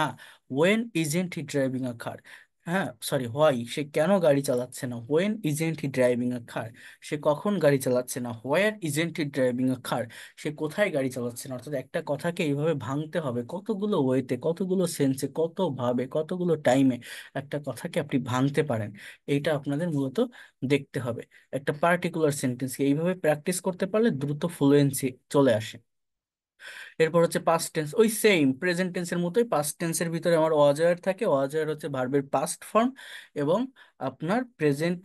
when isn't he driving a car হ্যাঁ সরি হোয়াই সে কেন গাড়ি চালাচ্ছে না when isn't he driving a car সে কখন গাড়ি চালাচ্ছে না হোয়ার isn't he driving a car সে কোথায় গাড়ি চালাচ্ছে না অর্থাৎ একটা কথাকে এইভাবে ভাঙতে হবে কতগুলো ওয়েতে কতগুলো সেন্সে কত ভাবে কতগুলো টাইমে একটা কথাকে আপনি ভাঙতে পারেন এইটা আপনাদের মূলত দেখতে হবে একটা পার্টিকুলার সেন্টেন্সকে এইভাবে প্র্যাকটিস করতে পারলে দ্রুত ফ্লুয়েন্সি চলে আসে এরপর হচ্ছে পাস্ট টেন্স ওই সেম প্রেজেন্ট টেন্সের মতোই পাস্ট টেন্সের ভিতরে আমার অজয়ার থাকে অজয়ার হচ্ছে ভার্বের পাস্ট ফর্ম এবং আপনার প্রেজেন্ট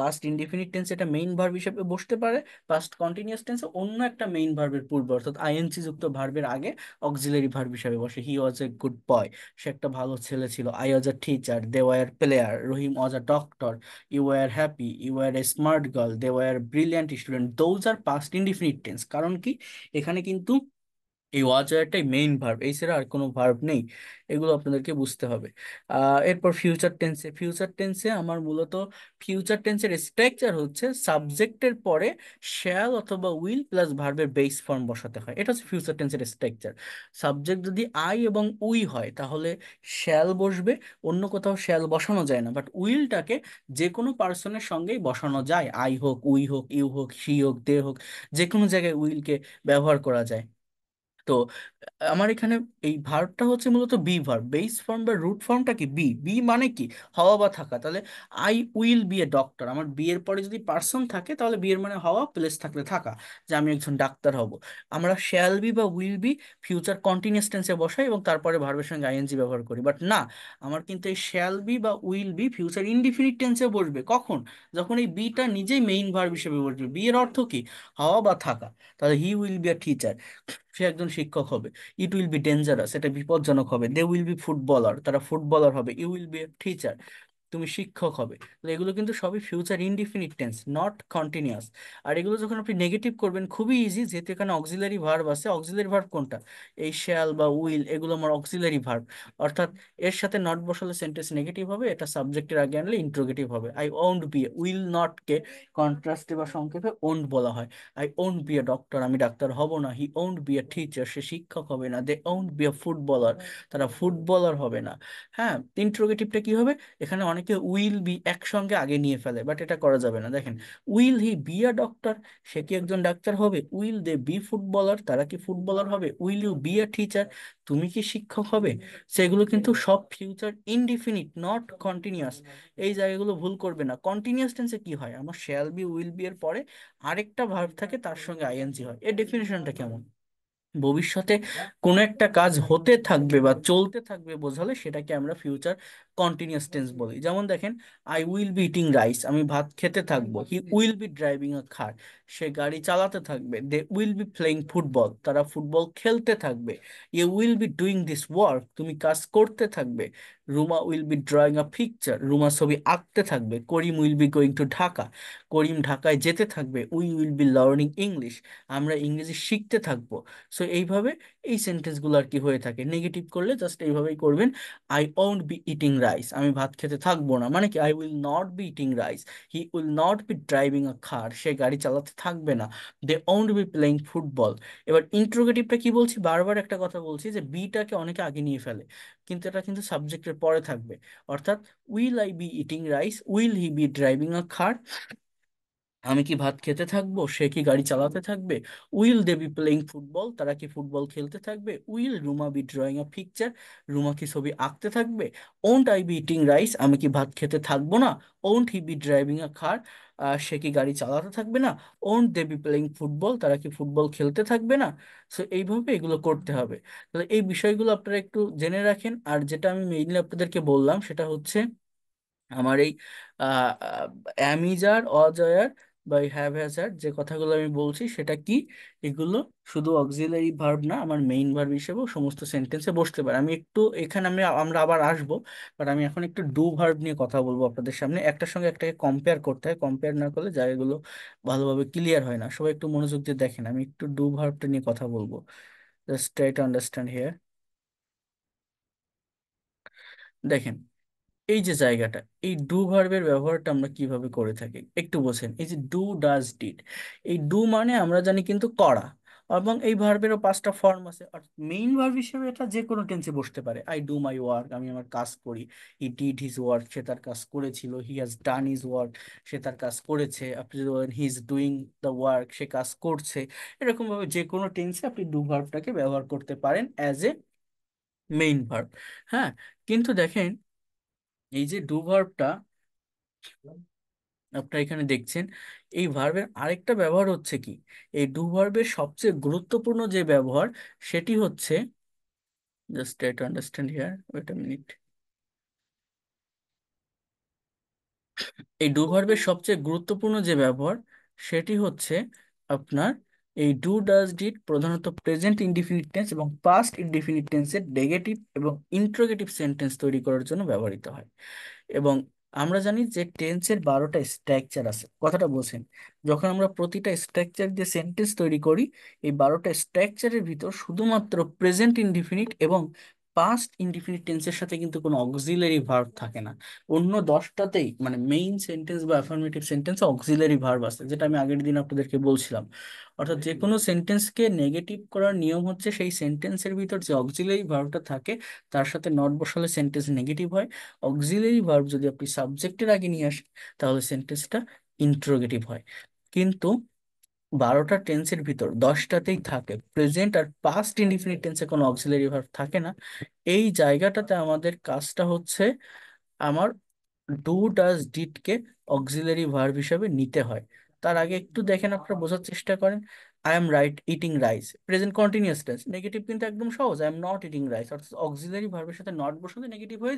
পাস্ট ইনডিফিনিট টেন্স এটা মেইন ভার্ব হিসেবে বসতে পারে পাস্ট কন্টিনিউয়াস টেন্স অন্য একটা মেইন ভার্বের পূর্ব অর্থাৎ আইএনসি যুক্ত ভার্বের আগে অক্সিলারি ভার্ব হিসেবে বসে হি ওয়াজ এ গুড বয় সে একটা ভালো ছেলে ছিল I was a teacher they were player Rahim was a doctor you are happy you were a smart girl they were brilliant student those are past indefinite tense কারণ কি এখানে কিন্তু এই ওয়াজ একটাই মেইন ভার্ব এই ছাড়া আর কোনো ভার্ব নেই এগুলো আপনাদেরকে বুঝতে হবে এরপর ফিউচার টেন্সে ফিউচার টেন্সে আমার মূলত ফিউচার টেন্সের স্ট্রাকচার হচ্ছে সাবজেক্টের পরে শ্যাল অথবা উইল প্লাস ভার্বের বেস ফর্ম বসাতে হয় এটা হচ্ছে ফিউচার টেন্সের স্ট্রাকচার সাবজেক্ট যদি আই এবং উই হয় তাহলে শ্যাল বসবে অন্য কোথাও শ্যাল বসানো যায় না বাট উইলটাকে যে কোনো পার্সনের সঙ্গেই বসানো যায় আই হোক উই হোক ইউ হোক সি হোক দে হোক যে কোনো জায়গায় উইলকে ব্যবহার করা যায় তো আমার এখানে এই ভার্বটা হচ্ছে মূলত বি ভার্ব বেস ফর্ম বা রুট ফর্মটা কি বি বি মানে কি হওয়া বা থাকা তাহলে I will be a doctor আমার বিয়ের পরে যদি পার্সন থাকে তাহলে বিয়ের মানে হওয়া প্লেস থাকলে থাকা যে আমি একজন ডাক্তার হব আমরা শ্যাল বি বা উইল বি ফিউচার কন্টিনিউস টেন্সে বসাই এবং তারপরে ভার্বের সঙ্গে আইএনজি ব্যবহার করি বাট না আমার কিন্তু এই শ্যাল বি বা উইল বি ফিউচার ইনডিফিনিট টেন্সে বসবে কখন যখন এই বিটা নিজেই মেইন ভার্ব হিসেবে বসবে বিয়ের অর্থ কি হওয়া বা থাকা তাহলে he will be a teacher সে একজন শিক্ষক হবে ইট উইল বি ডেঞ্জারাস এটা বিপজ্জনক হবে দে উইল বি ফুটবলার তারা ফুটবলার হবে you will be a teacher তুমি শিক্ষক হবে তাহলে এগুলো কিন্তু সবই future indefinite tense not continuous আর এগুলো যখন আপনি নেগেটিভ করবেন খুবই ইজি যেহেতু এখানে অক্সিলারি ভার্ব আছে অক্সিলারি ভার্ব কোনটা এই শ্যাল বা উইল এগুলো আমার অক্সিলারি ভার্ব অর্থাৎ এর সাথে নট বসালে সেন্টেন্স নেগেটিভ হবে এটা সাবজেক্টের আগে আনলে ইন্ট্রোগেটিভ হবে আই ওন্ট বি উইল নটকে কন্ট্রাস্টে বা সংক্ষেপে ওন্ট বলা হয় I won't be a doctor আমি ডাক্তার হব না he won't be a teacher সে শিক্ষক হবে না they won't be a footballer তারা ফুটবলার হবে না হ্যাঁ ইন্ট্রোগেটিভটা কি হবে এখানে অনেক অনেকে উইল বি একসঙ্গে আগে নিয়ে ফেলে বাট এটা করা যাবে না দেখেন will he be a doctor সে কি একজন ডাক্তার হবে উইল দে বি ফুটবলার তারা কি ফুটবলার হবে will you be a teacher তুমি কি শিক্ষক হবে সেগুলো কিন্তু সব ফিউচার ইনডিফিনিট নট কন্টিনিউয়াস এই জায়গাগুলো ভুল করবে না কন্টিনিউয়াস টেন্সে কি হয় আমার শ্যাল বি উইল বি এর পরে আরেকটা ভার্ব থাকে তার সঙ্গে আইএনজি হয় এর ডেফিনেশনটা কেমন ভবিষ্যতে কোনো একটা কাজ হতে থাকবে বা চলতে থাকবে বোঝালে সেটাকে আমরা ফিউচার কন্টিনিউয়াস টেন্স বলি যেমন দেখেন I will be eating rice আমি ভাত খেতে থাকবো he will be driving a car সে গাড়ি চালাতে থাকবে they will be playing football তারা ফুটবল খেলতে থাকবে you will be doing this work তুমি কাজ করতে থাকবে Ruma will be drawing a picture Ruma ছবি আঁকতে থাকবে Karim will be going to Dhaka Karim ঢাকায় যেতে থাকবে we will be learning English আমরা ইংরেজি শিখতে থাকবো সো এইভাবে এই সেন্টেন্সগুলো আর কি হয়ে থাকে নেগেটিভ করলে জাস্ট এইভাবেই করবেন I won't be eating rice আমি ভাত খেতে থাকবো না মানে কি I will not be eating rice he will not be driving a car সে গাড়ি চালাতে থাকবে না they won't be playing football এবার ইন্ট্রোগেটিভটা কি বলছি বারবার একটা কথা বলছি যে বিটাকে অনেকে আগে নিয়ে ফেলে কিন্তু এটা কিন্তু সাবজেক্টের পরে থাকবে অর্থাৎ will I be eating rice will he be driving a car আমি কি ভাত খেতে থাকবো সে কি গাড়ি চালাতে থাকবে will they be playing football তারা কি ফুটবল খেলতে থাকবে will Ruma be drawing a picture Ruma কি ছবি আঁকতে থাকবে won't I be eating rice আমি কি ভাত খেতে থাকবো না won't he be driving a car সে কি গাড়ি চালাতে থাকবে না won't they be playing football তারা কি ফুটবল খেলতে থাকবে না সো এইভাবে এগুলো করতে হবে তাহলে এই বিষয়গুলো আপনারা একটু জেনে রাখেন আর যেটা আমি মেইনলি আপনাদেরকে বললাম সেটা হচ্ছে আমার এই অ্যামিজার অজয়ার বা হ্যাভ হ্যাজ হ্যাড যে কথাগুলো আমি বলছি সেটা কি এগুলো শুধু অক্সিলারি ভার্ব না আমার মেইন ভার্ব হিসেবেও সমস্ত সেন্টেন্সে বসতে পারে আমি একটু এখানে আমি আমরা আবার আসব বাট আমি এখন একটু ডু ভার্ব নিয়ে কথা বলবো আপনাদের সামনে একটার সঙ্গে একটাকে কম্পেয়ার করতে হয় কম্পেয়ার না করলে জায়গাগুলো ভালোভাবে ক্লিয়ার হয় না সবাই একটু মনোযোগ দিয়ে দেখেন আমি একটু ডু ভার্বটা নিয়ে কথা বলবো just try to understand here দেখেন এই যে জায়গাটা এই ডু ভার্বের ব্যবহারটা আমরা কিভাবে করে থাকি একটু বোঝেন এই যে ডু ডাজ ডিড এই ডু মানে আমরা জানি কিন্তু করা এবং এই ভার্বেরও পাঁচটা ফর্ম আছে আর মেইন ভার্ব হিসেবে এটা যে কোনো টেন্সে বসতে পারে আই ডু মাই ওয়ার্ক আমি আমার কাজ করি হি ডিড হিজ ওয়ার্ক সে তার কাজ করেছিল he has done his work সে তার কাজ করেছে আপনি যদি বলেন he is doing the work সে কাজ করছে এরকমভাবে যে কোনো টেন্সে আপনি ডু ভার্বটাকে ব্যবহার করতে পারেন অ্যাজ এ মেইন ভার্ব হ্যাঁ কিন্তু দেখেন এই যে ডু ভার্বটা আপনারা এখানে দেখছেন এই ভার্বের আরেকটা ব্যবহার হচ্ছে কি এই ডু ভার্বের সবচেয়ে গুরুত্বপূর্ণ যে ব্যবহার সেটি হচ্ছে just at to understand here wait a minute এই ডু সবচেয়ে গুরুত্বপূর্ণ যে ব্যবহার সেটি হচ্ছে আপনার এই ডু ডাজ ডিট প্রধানত প্রেজেন্ট ইনডিফিনিট টেন্স এবং পাস্ট ইনডিফিনিট টেন্সের নেগেটিভ এবং ইন্ট্রোগেটিভ সেন্টেন্স তৈরি করার জন্য ব্যবহৃত হয় এবং আমরা জানি যে টেন্সের বারোটা স্ট্রাকচার আছে কথাটা বলছেন যখন আমরা প্রতিটা স্ট্রাকচার দিয়ে সেন্টেন্স তৈরি করি এই বারোটা স্ট্রাকচারের ভিতর শুধুমাত্র প্রেজেন্ট ইনডিফিনিট এবং পাস্ট ইনডিফিনিট টেন্সের সাথে কিন্তু কোনো অক্সিলারি ভার্ব থাকে না অন্য দশটাতেই মানে মেইন সেন্টেন্স বা অ্যাফার্মেটিভ সেন্টেন্স অক্সিলারি ভার্ব আছে যেটা আমি আগের দিন আপনাদেরকে বলছিলাম অর্থাৎ যে কোনো সেন্টেন্সকে নেগেটিভ করার নিয়ম হচ্ছে সেই সেন্টেন্সের ভিতর যে অক্সিলারি ভার্বটা থাকে তার সাথে নট বসালে সেন্টেন্স নেগেটিভ হয় অক্সিলারি ভার্ব যদি আপনি সাবজেক্টের আগে নিয়ে আসেন তাহলে সেন্টেন্সটা ইন্ট্রোগেটিভ হয় কিন্তু বারোটা টেন্সের ভিতর দশটাতেই থাকে প্রেজেন্ট আর পাস্ট ইনডিফিনিট টেন্সে কোনো অক্সিলারি ভার্ব থাকে না এই জায়গাটাতে আমাদের কাজটা হচ্ছে আমার ডু ডাজ ডিটকে অক্সিলারি ভার্ব হিসাবে নিতে হয় তার আগে একটু দেখেন আপনারা বোঝার চেষ্টা করেন I am right eating rice. Present continuous tense. Negative kintu ekdom shows. I am not eating rice. Or auxiliary verb er not boshonde negative hoye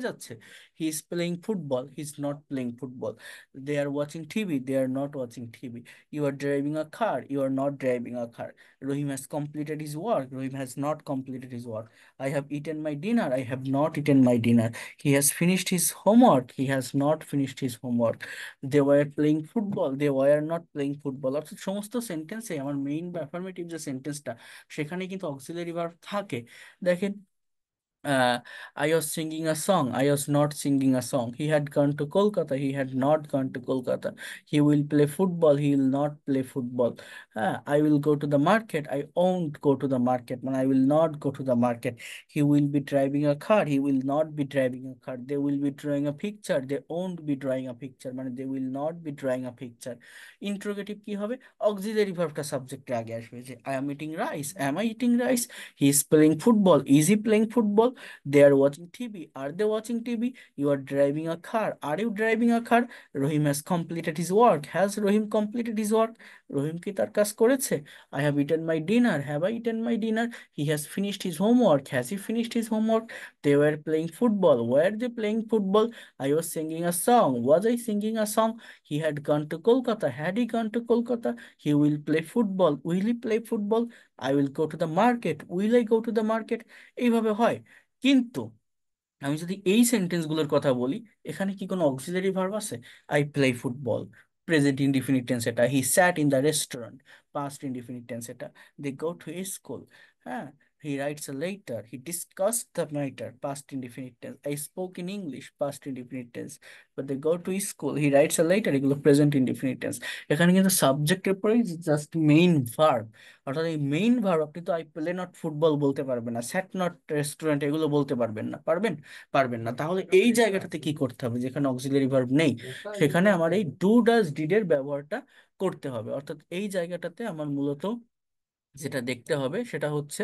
He is playing football. He is not playing football. They are watching TV. They are not watching TV. You are driving a car. You are not driving a car. Rohim has completed his work. Rohim has not completed his work. I have eaten my dinner. I have not eaten my dinner. He has finished his homework. He has not finished his homework. They were playing football. They were not playing football. Or somosto sentence e amar main affirmative যে সেন্টেন্সটা সেখানে কিন্তু অক্সিলারি ভার্ব থাকে দেখেন uh, I was singing a song. I was not singing a song. He had gone to Kolkata. He had not gone to Kolkata. He will play football. He will not play football. Uh, I will go to the market. I won't go to the market. Man, I will not go to the market. He will be driving a car. He will not be driving a car. They will be drawing a picture. They won't be drawing a picture. Man, they will not be drawing a picture. Interrogative ki hobe auxiliary verb ka subject আসবে I am eating rice. Am I eating rice? He is playing football. Is he playing football? they are watching TV. Are they watching TV? You are driving a car. Are you driving a car? Rohim has completed his work. Has Rohim completed his work? Rohim ki tar kas koreche. I have eaten my dinner. Have I eaten my dinner? He has finished his homework. Has he finished his homework? They were playing football. Were they playing football? I was singing a song. Was I singing a song? He had gone to Kolkata. Had he gone to Kolkata? He will play football. Will he play football? I will go to the market. Will I go to the market? এইভাবে হয় কিন্তু আমি যদি এই সেন্টেন্সগুলোর কথা বলি এখানে কি কোনো অক্সিলারি ভার্ব আছে I play football present indefinite tense এটা he sat in the restaurant past indefinite tense এটা দে গো টু স্কুল হ্যাঁ He writes a letter. He discussed the matter, past indefinite tense. I spoke in English, past indefinite tense. But they go to school. He writes a letter, এগুলো present indefinite tense. এখানে কিন্তু সাবজেক্টের পরে জাস্ট মেইন ভার্ব অর্থাৎ এই মেইন ভার্ব আপনি তো আই প্লে নট ফুটবল বলতে পারবেন না স্যাট নট রেস্টুরেন্ট এগুলো বলতে পারবেন না পারবেন পারবেন না তাহলে এই জায়গাটাতে কি করতে হবে যেখানে অক্সিলারি ভার্ব নেই সেখানে আমার এই ডু ডাজ ডিডের ব্যবহারটা করতে হবে অর্থাৎ এই জায়গাটাতে আমার মূলত যেটা দেখতে হবে সেটা হচ্ছে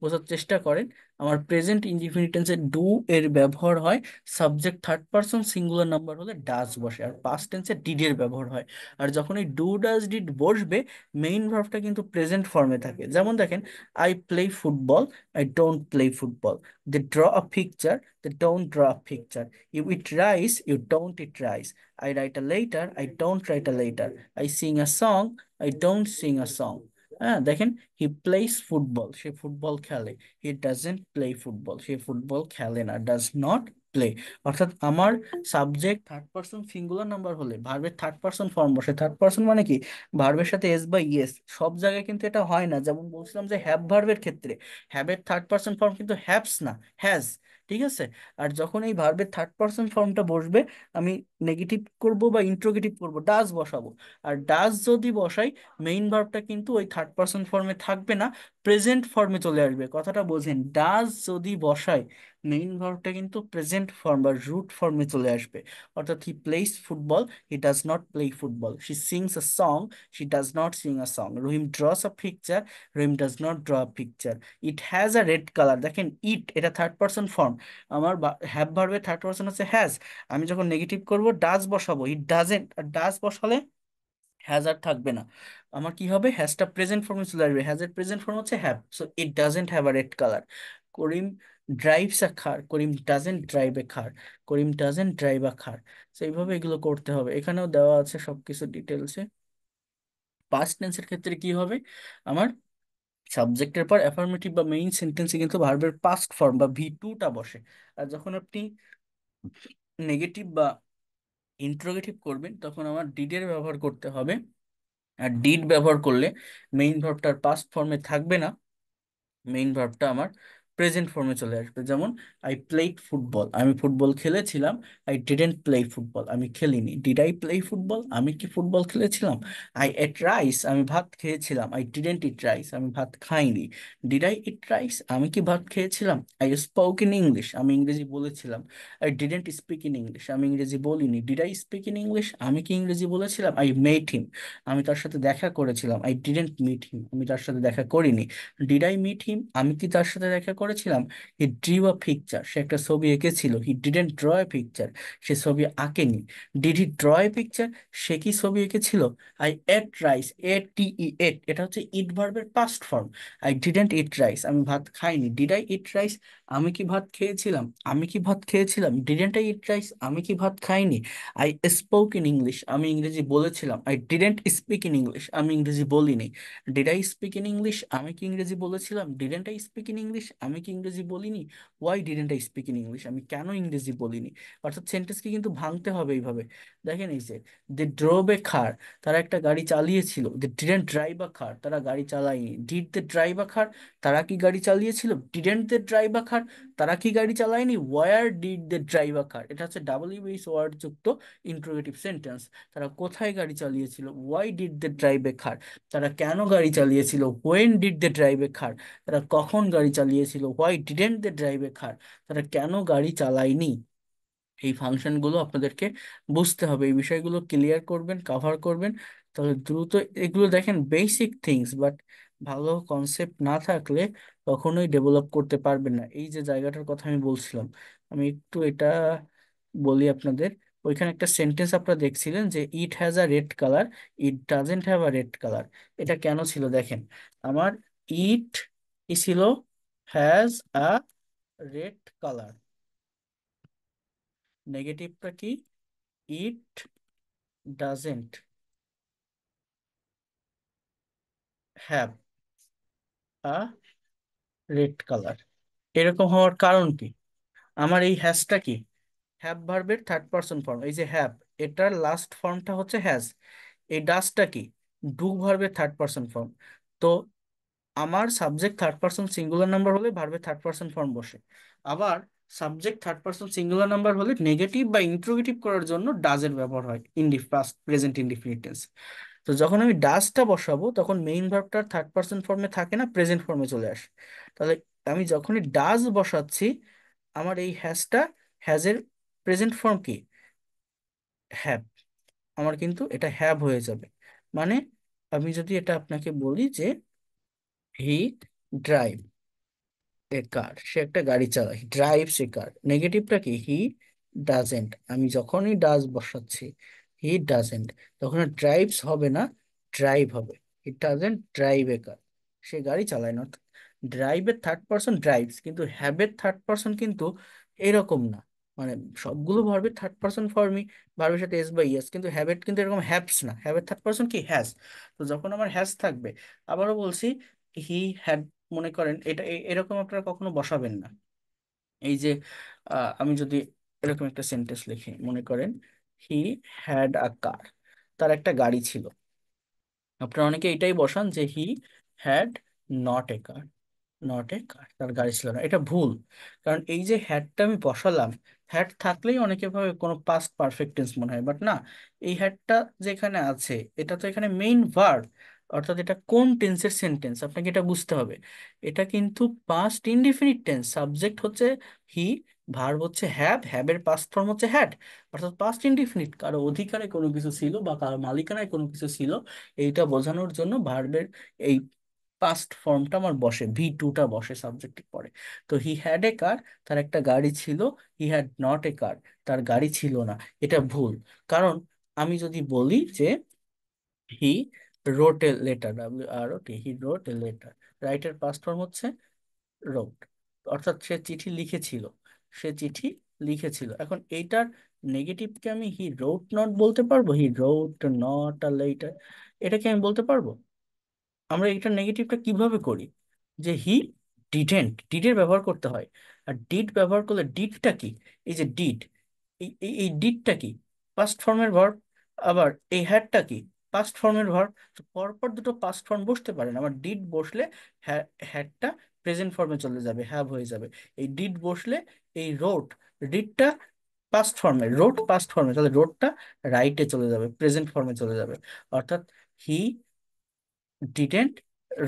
বোঝার চেষ্টা করেন আমার প্রেজেন্ট ইনডিফিনিটেন্সে ডু এর ব্যবহার হয় subject third person singular number হলে ডাজ বসে আর পাস্ট টেন্সে ডিড এর ব্যবহার হয় আর যখন এই ডু ডাজ ডিড বসবে মেইন ভার্বটা কিন্তু প্রেজেন্ট ফর্মে থাকে যেমন দেখেন I play football I don't play football they draw a picture they don't draw a picture you eat rice you don't eat rice I write a letter I don't write a letter I sing a song I don't sing a song হ্যাঁ দেখেন হি প্লেস ফুটবল সে ফুটবল খেলে হি ডাজেন্ট প্লে ফুটবল সে ফুটবল খেলে না ডাজ নট প্লে অর্থাৎ আমার subject third person singular number হলে ভার্বের থার্ড পার্সন ফর্ম বসে থার্ড পার্সন মানে কি ভার্বের সাথে এস বা ইয়েস সব জায়গায় কিন্তু এটা হয় না যেমন বলছিলাম যে হ্যাভ ভার্বের ক্ষেত্রে হ্যাভের থার্ড পার্সন ফর্ম কিন্তু হ্যাভস না হ্যাজ ঠিক আছে আর যখন এই ভার্বের থার্ড পারসন ফর্মটা বসবে আমি নেগেটিভ করব বা ইন্ট্রোগেটিভ করব ডাজ বসাবো আর ডাজ যদি বসাই মেইন ভার্বটা কিন্তু ওই থার্ড পারসন ফর্মে থাকবে না প্রেজেন্ট ফর্মে চলে আসবে কথাটা বোঝেন ডাজ যদি বসায় মেইন ভার্বটা কিন্তু প্রেজেন্ট ফর্ম বা রুট ফর্মে চলে আসবে অর্থাৎ he plays football he does not play football she sings a song she does not sing a song Rahim draws a picture Rahim does not draw a picture it has a red colour দেখেন ইট এটা থার্ড পার্সন ফর্ম আমার হ্যাভ ভার্বে থার্ড পার্সন হচ্ছে হ্যাজ আমি যখন নেগেটিভ করবো ডাজ বসাবো ইট ডাজেন্ট আর ডাজ বসালে হ্যাজ আর থাকবে না আমার কি হবে হ্যাজটা প্রেজেন্ট ফর্মে চলে আসবে হ্যাজের প্রেজেন্ট ফর্ম হচ্ছে have so it doesn't have a red colour Karim drives a car Karim doesn't drive a খার করিম ডাজেন্ট ড্রাইভ আ খার সো এইভাবে এগুলো করতে হবে এখানেও দেওয়া আছে সব কিছু ডিটেলসে পাস্ট টেন্সের ক্ষেত্রে কি হবে আমার সাবজেক্টের পর অ্যাফার্মেটিভ বা মেইন সেন্টেন্সে কিন্তু ভার্বের পাস্ট ফর্ম বা ভি টুটা বসে আর যখন আপনি নেগেটিভ বা ইন্ট্রোগেটিভ করবেন তখন আমার ডিডের ব্যবহার করতে হবে আর ডিড ব্যবহার করলে মেইন ভার্বটার পাস্ট ফর্মে থাকবে না মেইন ভার্বটা আমার প্রেজেন্ট ফর্মে চলে আসবে যেমন আই প্লেড ফুটবল আমি ফুটবল খেলেছিলাম আই ডিডেন্ট প্লে ফুটবল আমি খেলিনি ডিড আই প্লে ফুটবল আমি কি ফুটবল খেলেছিলাম আই এট রাইস আমি ভাত খেয়েছিলাম আই ডিডেন্ট ইট রাইস আমি ভাত খাইনি ডিড আই ইট রাইস আমি কি ভাত খেয়েছিলাম আই স্পোক ইন ইংলিশ আমি ইংরেজি বলেছিলাম I didn't speak in English আমি ইংরেজি বলিনি did I speak in English আমি কি ইংরেজি বলেছিলাম আই মেট হিম আমি তার সাথে দেখা করেছিলাম আই ডিডেন্ট মিট হিম আমি তার সাথে দেখা করিনি ডিড আই মিট হিম আমি কি তার সাথে দেখা করে করেছিলাম হি ড্রিউ আ পিকচার সে একটা ছবি এঁকেছিল he didn't draw a picture সে ছবি আঁকেনি did he draw a picture সে কি ছবি এঁকেছিল আই এট রাইস এ টি ই এট এটা হচ্ছে ইট ভার্বের past form I didn't eat rice আমি ভাত খাইনি ডিড আই ইট রাইস আমি কি ভাত খেয়েছিলাম আমি কি ভাত খেয়েছিলাম ডিডেন্ট আই ইট রাইস আমি কি ভাত খাইনি আই স্পোক ইন ইংলিশ আমি ইংরেজি বলেছিলাম I didn't speak in English আমি ইংরেজি বলিনি did I speak in English আমি কি ইংরেজি বলেছিলাম didn't I speak in English আমি কি ইংরেজি বলিনি why didn't I speak in English আমি কেন ইংরেজি বলিনি অর্থাৎ সেন্টেন্সকে কিন্তু ভাঙতে হবে এইভাবে দেখেন এই যে দে ড্রোভ এ কার তারা একটা গাড়ি চালিয়েছিল দে ডিডেন্ট ড্রাইভ আ খার তারা গাড়ি চালায়নি ডিড দে ড্রাইভ আ খার তারা কি গাড়ি চালিয়েছিল ডিডেন্ট দে ড্রাইভ আ খার তারা কি গাড়ি চালায়নি where did they drive a car এটা হচ্ছে ডাবল ইউএস ওয়ার্ড যুক্ত ইন্ট্রোগেটিভ সেন্টেন্স তারা কোথায় গাড়ি চালিয়েছিল why did they drive a car তারা কেন গাড়ি চালিয়েছিল when did they drive a car তারা কখন গাড়ি চালিয়েছিল ছিল why didn't they drive a car তারা কেন গাড়ি চালায়নি এই ফাংশনগুলো আপনাদেরকে বুঝতে হবে এই বিষয়গুলো ক্লিয়ার করবেন কাভার করবেন তাহলে দ্রুত এগুলো দেখেন বেসিক থিংস বাট ভালো কনসেপ্ট না থাকলে কখনোই ডেভেলপ করতে পারবেন না এই যে জায়গাটার কথা আমি বলছিলাম আমি একটু এটা বলি আপনাদের ওইখানে একটা সেন্টেন্স আপনারা দেখছিলেন যে it has a red colour it doesn't have a red colour এটা কেন ছিল দেখেন আমার ইট ই ছিল হ্যাজ আ রেড কালার নেগেটিভটা কি it doesn't have a red colour এরকম হওয়ার কারণ কি আমার এই হ্যাজটা কি হ্যাভ ভার্বের থার্ড পারসন ফর্ম এই যে হ্যাভ এটার লাস্ট ফর্মটা হচ্ছে হ্যাজ এই ডাস্টটা কি ডু ভার্বের থার্ড পারসন ফর্ম তো আমার subject third person singular number হলে ভার্বে থার্ড পার্সন ফর্ম বসে আবার subject third person singular number হলে নেগেটিভ বা ইন্ট্রোগেটিভ করার জন্য ডাজের ব্যবহার হয় ইনডিফ পাস্ট প্রেজেন্ট ইনডিফিনিট টেন্স তো যখন আমি ডাজটা বসাবো তখন মেইন ভার্বটা থার্ড পার্সন ফর্মে থাকে না প্রেজেন্ট ফর্মে চলে আসে তাহলে আমি যখনই ডাজ বসাচ্ছি আমার এই হ্যাজটা হ্যাজের প্রেজেন্ট ফর্ম কি হ্যাভ আমার কিন্তু এটা হ্যাভ হয়ে যাবে মানে আমি যদি এটা আপনাকে বলি যে হি ড্রাইভ এ কার সে একটা গাড়ি চালায় হি ড্রাইভস এ কার নেগেটিভটা কি হি ডাজেন্ট আমি যখনই ডাজ বসাচ্ছি হি ডাজেন্ট তখন ড্রাইভস হবে না ড্রাইভ হবে হি ডাজেন্ট ড্রাইভ এ কার সে গাড়ি চালায় না ড্রাইভের থার্ড পার্সন ড্রাইভস কিন্তু হ্যাবের থার্ড পার্সন কিন্তু এরকম না মানে সবগুলো ভার্বের থার্ড পার্সন ফর্মি ভার্বের সাথে এস বা ইয়েস কিন্তু হ্যাবেট কিন্তু এরকম হ্যাপস না হ্যাবের থার্ড পার্সন কি হ্যাস তো যখন আমার হ্যাস থাকবে আবারও বলছি হি হ্যাড মনে করেন এটা এরকম আপনারা কখনো বসাবেন না এই যে আমি যদি এরকম একটা সেন্টেন্স লিখি মনে করেন হি হ্যাড আ কার তার একটা গাড়ি ছিল আপনারা অনেকে এটাই বসান যে he had not a car not a car তার গাড়ি ছিল না এটা ভুল কারণ এই যে হ্যাডটা আমি বসালাম হ্যাড থাকলেই অনেকে ভাবে কোনো পাস্ট পারফেক্ট টেন্স মনে হয় বাট না এই হ্যাডটা যেখানে আছে এটা তো এখানে মেইন ভার্ব অর্থাৎ এটা কোন টেন্সের সেন্টেন্স আপনাকে এটা বুঝতে হবে এটা কিন্তু পাস্ট ইনডিফিনিট টেন্স সাবজেক্ট হচ্ছে হি ভার্ব হচ্ছে হ্যাভ হ্যাভের পাস্ট ফর্ম হচ্ছে হ্যাড অর্থাৎ পাস্ট ইনডিফিনিট কারো অধিকারে কোনো কিছু ছিল বা কারো মালিকানায় কোনো কিছু ছিল এইটা বোঝানোর জন্য ভার্বের এই পাস্ট ফর্মটা আমার বসে ভি টুটা বসে সাবজেক্টে পড়ে তো হি হ্যাড এ কার তার একটা গাড়ি ছিল হি হ্যাড নট এ কার তার গাড়ি ছিল না এটা ভুল কারণ আমি যদি বলি যে হি wrote a letter w r o t he wrote a letter write past form হচ্ছে wrote অর্থাৎ সে চিঠি লিখেছিল সে চিঠি লিখেছিল এখন এইটার নেগেটিভকে আমি হি রোট নট বলতে পারবো হি রোট নট আর লেটার এটাকে আমি বলতে পারবো আমরা এটার নেগেটিভটা কিভাবে করি যে হি ডিডেন্ট ডিডের ব্যবহার করতে হয় আর ডিড ব্যবহার করলে ডিডটা কি এই যে ডিড এই ডিডটা কি ফার্স্ট ফর্মের ভার্ব আবার এই হ্যাডটা কি পাস্ট ফর্মের ভার্ব পরপর দুটো পাস্ট ফর্ম বসতে পারে না আমার ডিড বসলে হ্যাডটা প্রেজেন্ট ফর্মে চলে যাবে হ্যাভ হয়ে যাবে এই ডিড বসলে এই রোড ডিডটা পাস্ট ফর্মে রোড পাস্ট ফর্মে তাহলে রোডটা রাইটে চলে যাবে প্রেজেন্ট ফর্মে চলে যাবে অর্থাৎ হি ডিডেন্ট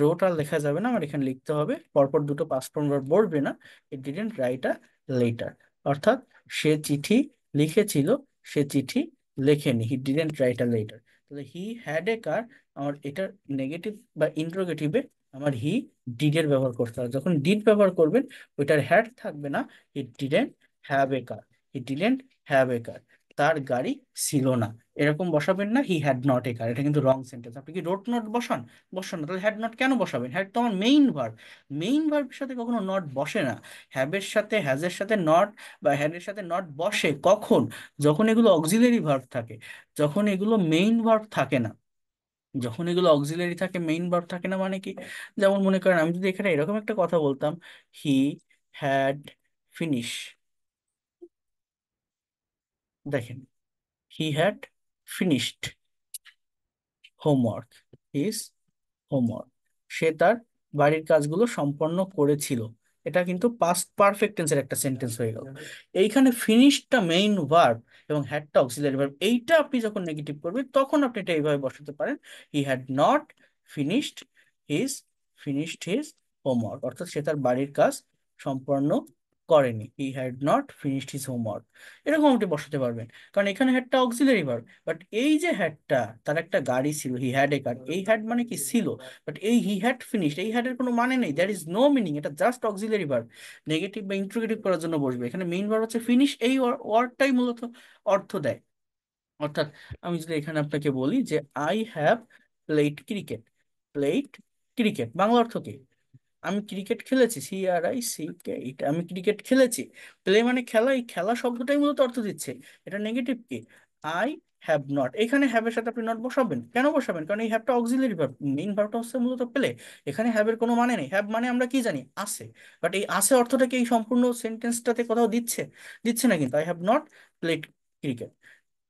রোড আর লেখা যাবে না আমার এখানে লিখতে হবে পরপর দুটো পাস্ট ফর্ম বলবে না এই ডিডেন্ট রাইট আ লেটার অর্থাৎ সে চিঠি লিখেছিল সে চিঠি লেখেনি he didn't write a letter তাহলে হি হ্যাড এ কার আমার এটার নেগেটিভ বা ইন্ট্রোগেটিভে আমার হি ডিড এর ব্যবহার করতে হবে যখন ডিড ব্যবহার করবেন ওইটার হ্যাড থাকবে না he didn't have a car he didn't have a car তার গাড়ি ছিল না এরকম বসাবেন না হি হ্যাড নট এ কার এটা কিন্তু রং সেন্টেন্স আপনি কি রোট নট বসান বসান না তাহলে হ্যাড নট কেন বসাবেন হ্যাড তো আমার মেইন ভার্ব মেইন ভার্বের সাথে কখনো নট বসে না হ্যাবের সাথে হ্যাজের সাথে নট বা হ্যাডের সাথে নট বসে কখন যখন এগুলো অক্সিলারি ভার্ব থাকে যখন এগুলো মেইন ভার্ব থাকে না যখন এগুলো অক্সিলারি থাকে মেইন ভার্ব থাকে না মানে কি যেমন মনে করেন আমি যদি এখানে এরকম একটা কথা বলতাম হি হ্যাড ফিনিশ দেখেন he had finished homework his homework সে তার বাড়ির কাজগুলো সম্পন্ন করেছিল এটা কিন্তু পাস্ট পারফেক্ট টেন্সের একটা সেন্টেন্স হয়ে গেল এইখানে ফিনিশটা মেইন ভার্ব এবং হ্যাডটা অক্সিলারি ভার্ব এইটা আপনি যখন নেগেটিভ করবেন তখন আপনি এটা এইভাবে বসাতে পারেন he had not finished his finished his homework অর্থাৎ সে তার বাড়ির কাজ সম্পন্ন করেনি he had not finished his homework এরকম আপনি বসাতে পারবেন কারণ এখানে হ্যাডটা অক্সিলারি ভার্ব বাট এই যে হ্যাডটা তার একটা গাড়ি ছিল হি হ্যাড এ কার এই হ্যাড মানে কি ছিল বাট এই হি হ্যাড ফিনিশড এই হ্যাডের কোনো মানে নেই দ্যাট ইজ নো মিনিং এটা জাস্ট অক্সিলারি ভার্ব নেগেটিভ বা ইন্ট্রোগেটিভ করার জন্য বসবে এখানে মেইন ভার্ব হচ্ছে ফিনিশ এই ওয়ার্ডটাই মূলত অর্থ দেয় অর্থাৎ আমি যদি এখানে আপনাকে বলি যে I have played cricket played cricket Bangla অর্থ কি আমি ক্রিকেট খেলেছি C R I C K এটা আমি ক্রিকেট খেলেছি প্লে মানে খেলা এই খেলা শব্দটাই মূলত অর্থ দিচ্ছে এটা নেগেটিভ কি আই হ্যাভ নট এখানে হ্যাভের সাথে আপনি নট বসাবেন কেন বসাবেন কারণ এই হ্যাভটা অক্সিলারি ভার্ব মেইন ভার্বটা হচ্ছে মূলত প্লে এখানে হ্যাভের কোনো মানে নেই হ্যাভ মানে আমরা কি জানি আছে বাট এই আছে অর্থটাকে এই সম্পূর্ণ সেন্টেন্সটাতে কোথাও দিচ্ছে দিচ্ছে না কিন্তু I have not played cricket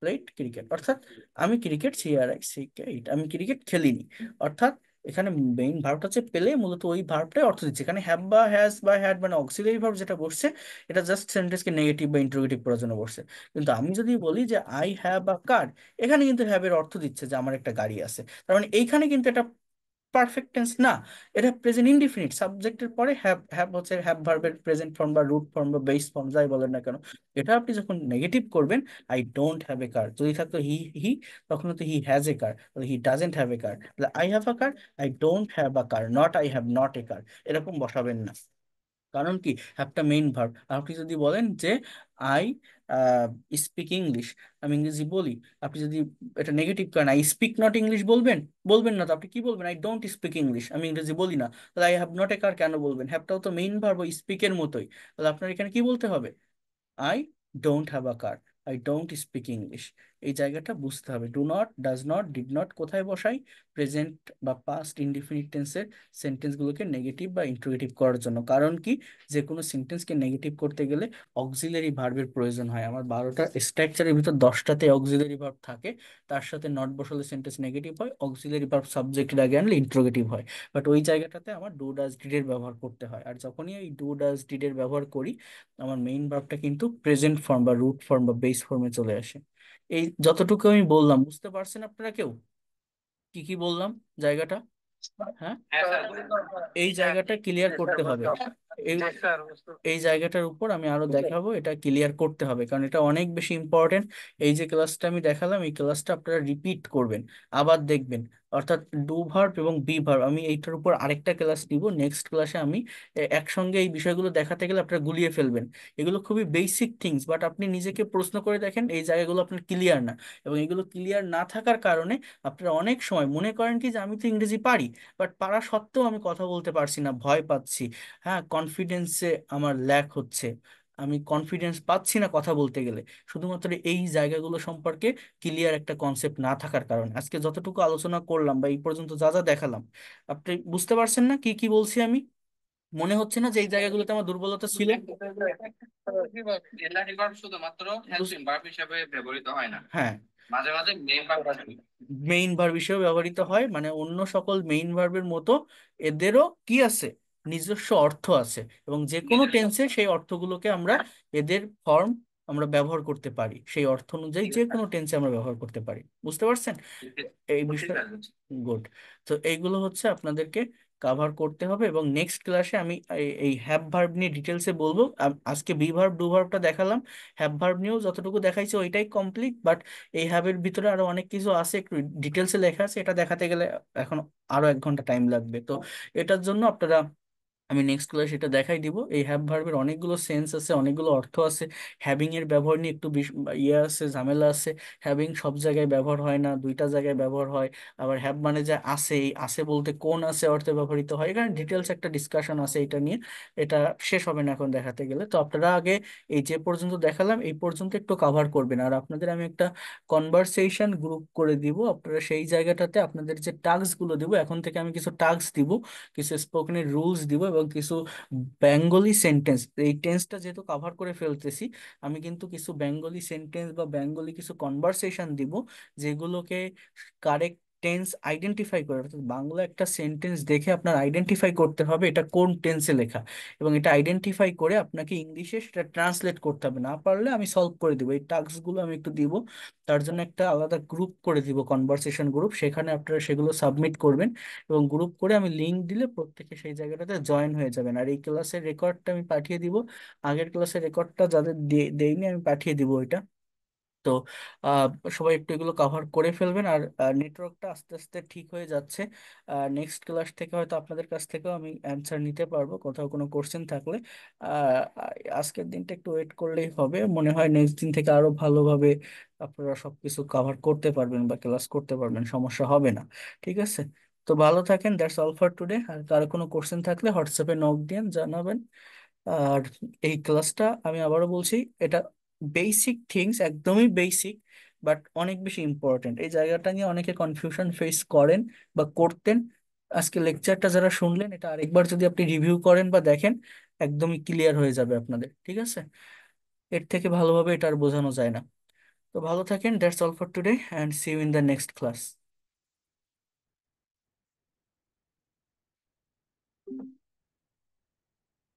played cricket অর্থাৎ আমি cricket C R I C K আমি ক্রিকেট খেলিনি অর্থাৎ এখানে মেইন ভার্বটা হচ্ছে পেলে মূলত ওই ভার্বটাই অর্থ দিচ্ছে এখানে হ্যাভ বা হ্যাজ বা হ্যাড মানে অক্সিলারি ভার্ব যেটা বসছে এটা জাস্ট সেন্টেন্সকে নেগেটিভ বা ইন্টারোগেটিভ করার জন্য বসছে কিন্তু আমি যদি বলি যে আই হ্যাভ আ কার এখানে কিন্তু হ্যাভ এর অর্থ দিচ্ছে যে আমার একটা গাড়ি আছে তার মানে এইখানে কিন্তু একটা পারফেক্ট টেন্স না এটা প্রেজেন্ট ইনডিফিনিট সাবজেক্টের পরে হ্যাভ হ্যাভ হচ্ছে হ্যাভ ভার্বের প্রেজেন্ট ফর্ম বা রুট ফর্ম বা বেস ফর্ম যাই বলেন না কেন এটা আপনি যখন নেগেটিভ করবেন I don't have a car যদি থাকতো হি হি তখন হতো he has a car he doesn't have a car I have a car I don't have a car not I have not a car এরকম বসাবেন না কারণ কি একটা মেইন ভার্ব আপনি যদি বলেন যে আই স্পিক ইংলিশ আমি ইংরেজি বলি আপনি যদি এটা নেগেটিভ করেন আই স্পিক নট ইংলিশ বলবেন বলবেন না তো আপনি কি বলবেন আই ডোন্ট স্পিক ইংলিশ আমি ইংরেজি বলি না তাহলে I have not a car কেন বলবেন হ্যাভটাও তো মেইন ভার্ব স্পিকের মতোই তাহলে আপনার এখানে কি বলতে হবে I don't have a car I don't speak English এই জায়গাটা বুঝতে হবে do not does not did not কোথায় বসাই প্রেজেন্ট বা পাস্ট ইনডিফিনিট টেন্সের সেন্টেন্সগুলোকে নেগেটিভ বা ইন্ট্রোগেটিভ করার জন্য কারণ কি যে কোনো সেন্টেন্সকে নেগেটিভ করতে গেলে অক্সিলারি ভার্বের প্রয়োজন হয় আমার বারোটা স্ট্রাকচারের ভিতর দশটাতে অক্সিলারি ভার্ব থাকে তার সাথে নট বসালে সেন্টেন্স নেগেটিভ হয় অক্সিলারি ভার্ব সাবজেক্টের আগে আনলে ইন্ট্রোগেটিভ হয় বাট ওই জায়গাটাতে আমার ডু ডাজ ডিডের ব্যবহার করতে হয় আর যখনই এই ডু ডাজ ডিডের ব্যবহার করি আমার মেইন ভার্বটা কিন্তু প্রেজেন্ট ফর্ম বা রুট ফর্ম বা বেস ফর্মে চলে আসে এই যতটুকু আমি বললাম বুঝতে পারছেন আপনারা কেউ কি কি বললাম জায়গাটা হ্যাঁ, হ্যাঁ এই জায়গাটা ক্লিয়ার করতে হবে এই জায়গাটার উপর আমি আরো দেখাবো এটা ক্লিয়ার করতে হবে কারণ এটা অনেক বেশি ইম্পর্টেন্ট এই যে ক্লাসটা আমি দেখালাম এই ক্লাসটা আপনারা রিপিট করবেন আবার দেখবেন অর্থাৎ ডু ভার্ব এবং বি ভার্ব আমি এইটার উপর আরেকটা ক্লাস নিব নেক্সট ক্লাসে আমি একসঙ্গে এই বিষয়গুলো দেখাতে গেলে আপনারা গুলিয়ে ফেলবেন এগুলো খুবই বেসিক থিংস বাট আপনি নিজেকে প্রশ্ন করে দেখেন এই জায়গাগুলো আপনার ক্লিয়ার না এবং এগুলো ক্লিয়ার না থাকার কারণে আপনারা অনেক সময় মনে করেন কি যে আমি তো ইংরেজি পারি বাট পারা সত্ত্বেও আমি কথা বলতে পারছি না ভয় পাচ্ছি হ্যাঁ কনফিডেন্সে আমার ল্যাক হচ্ছে আমি কনফিডেন্স পাচ্ছি না কথা বলতে গেলে শুধুমাত্র এই জায়গাগুলো সম্পর্কে ক্লিয়ার একটা কনসেপ্ট না থাকার কারণে আজকে যতটুকু আলোচনা করলাম বা এই পর্যন্ত যা যা দেখালাম আপনি বুঝতে পারছেন না কি কি বলছি আমি মনে হচ্ছে না যে এই জায়গাগুলোতে আমার দুর্বলতা ছিল হ্যাঁ মাঝে মাঝে মেইন ভার্ব হিসেবে ব্যবহৃত হয় মানে অন্য সকল মেইন ভার্বের মতো এদেরও কি আছে নিজস্ব অর্থ আছে এবং যে কোনো টেন্সে সেই অর্থগুলোকে আমরা এদের ফর্ম আমরা ব্যবহার করতে পারি সেই অর্থ অনুযায়ী যে কোনো টেন্সে আমরা ব্যবহার করতে পারি বুঝতে পারছেন এই বিষয়ে গুড তো এইগুলো হচ্ছে আপনাদেরকে কাভার করতে হবে এবং নেক্সট ক্লাসে আমি এই হ্যাভ ভার্ব নিয়ে ডিটেলসে বলবো আজকে বি ভার্ব ডু ভার্বটা দেখালাম হ্যাভ ভার্ব নিয়েও যতটুকু দেখাইছে ওইটাই কমপ্লিট বাট এই হ্যাবের ভিতরে আরো অনেক কিছু আছে একটু ডিটেলসে লেখা আছে এটা দেখাতে গেলে এখন আরো এক ঘন্টা টাইম লাগবে তো এটার জন্য আপনারা আমি নেক্সট ক্লাস সেটা দেখাই দিব এই হ্যাভ ভার্বের অনেকগুলো সেন্স আছে অনেকগুলো অর্থ আছে হ্যাভিং এর ব্যবহার নিয়ে একটু ইয়ে আছে ঝামেলা আছে হ্যাভিং সব জায়গায় ব্যবহার হয় না দুইটা জায়গায় ব্যবহার হয় আবার হ্যাভ মানে যা আছে এই আছে বলতে কোন আছে অর্থে ব্যবহৃত হয় এখানে ডিটেলস একটা ডিসকাশন আছে এটা নিয়ে এটা শেষ হবে না এখন দেখাতে গেলে তো আপনারা আগে এই যে পর্যন্ত দেখালাম এই পর্যন্ত একটু কাভার করবেন আর আপনাদের আমি একটা কনভারসেশন গ্রুপ করে দিব আপনারা সেই জায়গাটাতে আপনাদের যে টাস্কগুলো দিব এখন থেকে আমি কিছু টাস্ক দিব কিছু স্পোকেনের রুলস দিব এবং এবং কিছু বেঙ্গলি সেন্টেন্স এই টেন্সটা যেহেতু কাভার করে ফেলতেছি আমি কিন্তু কিছু বেঙ্গলি সেন্টেন্স বা বেঙ্গলি কিছু কনভারসেশন দিব যেগুলোকে কারেক্ট টেন্স আইডেন্টিফাই করে অর্থাৎ বাংলা একটা সেন্টেন্স দেখে আপনার আইডেন্টিফাই করতে হবে এটা কোন টেন্সে লেখা এবং এটা আইডেন্টিফাই করে আপনাকে ইংলিশে সেটা ট্রান্সলেট করতে হবে না পারলে আমি সলভ করে দিব এই টাস্কগুলো আমি একটু দিব তার জন্য একটা আলাদা গ্রুপ করে দিব কনভারসেশন গ্রুপ সেখানে আপনারা সেগুলো সাবমিট করবেন এবং গ্রুপ করে আমি লিঙ্ক দিলে প্রত্যেকে সেই জায়গাটাতে জয়েন হয়ে যাবেন আর এই ক্লাসের রেকর্ডটা আমি পাঠিয়ে দিব আগের ক্লাসের রেকর্ডটা যাদের দেয়নি আমি পাঠিয়ে দিব ওইটা তো সবাই একটু এগুলো কাভার করে ফেলবেন আর নেটওয়ার্কটা আস্তে আস্তে ঠিক হয়ে যাচ্ছে নেক্সট ক্লাস থেকে হয়তো আপনাদের কাছ থেকেও আমি অ্যান্সার নিতে পারবো কোথাও কোনো কোশ্চেন থাকলে আজকের দিনটা একটু ওয়েট করলেই হবে মনে হয় নেক্সট দিন থেকে আরো ভালোভাবে আপনারা সবকিছু কাভার করতে পারবেন বা ক্লাস করতে পারবেন সমস্যা হবে না ঠিক আছে তো ভালো থাকেন দ্যাটস অল ফর টুডে আর কারো কোনো কোশ্চেন থাকলে হোয়াটসঅ্যাপে নক দিন জানাবেন আর এই ক্লাসটা আমি আবারও বলছি এটা বেসিক থিংস একদমই বেসিক বাট অনেক বেশি ইম্পর্টেন্ট এই জায়গাটা নিয়ে অনেকে কনফিউশন ফেস করেন বা করতেন আজকে লেকচারটা যারা শুনলেন এটা আরেকবার যদি আপনি রিভিউ করেন বা দেখেন একদমই ক্লিয়ার হয়ে যাবে আপনাদের ঠিক আছে এর থেকে ভালোভাবে এটা আর বোঝানো যায় না তো ভালো থাকেন that's all for today and see you in the next class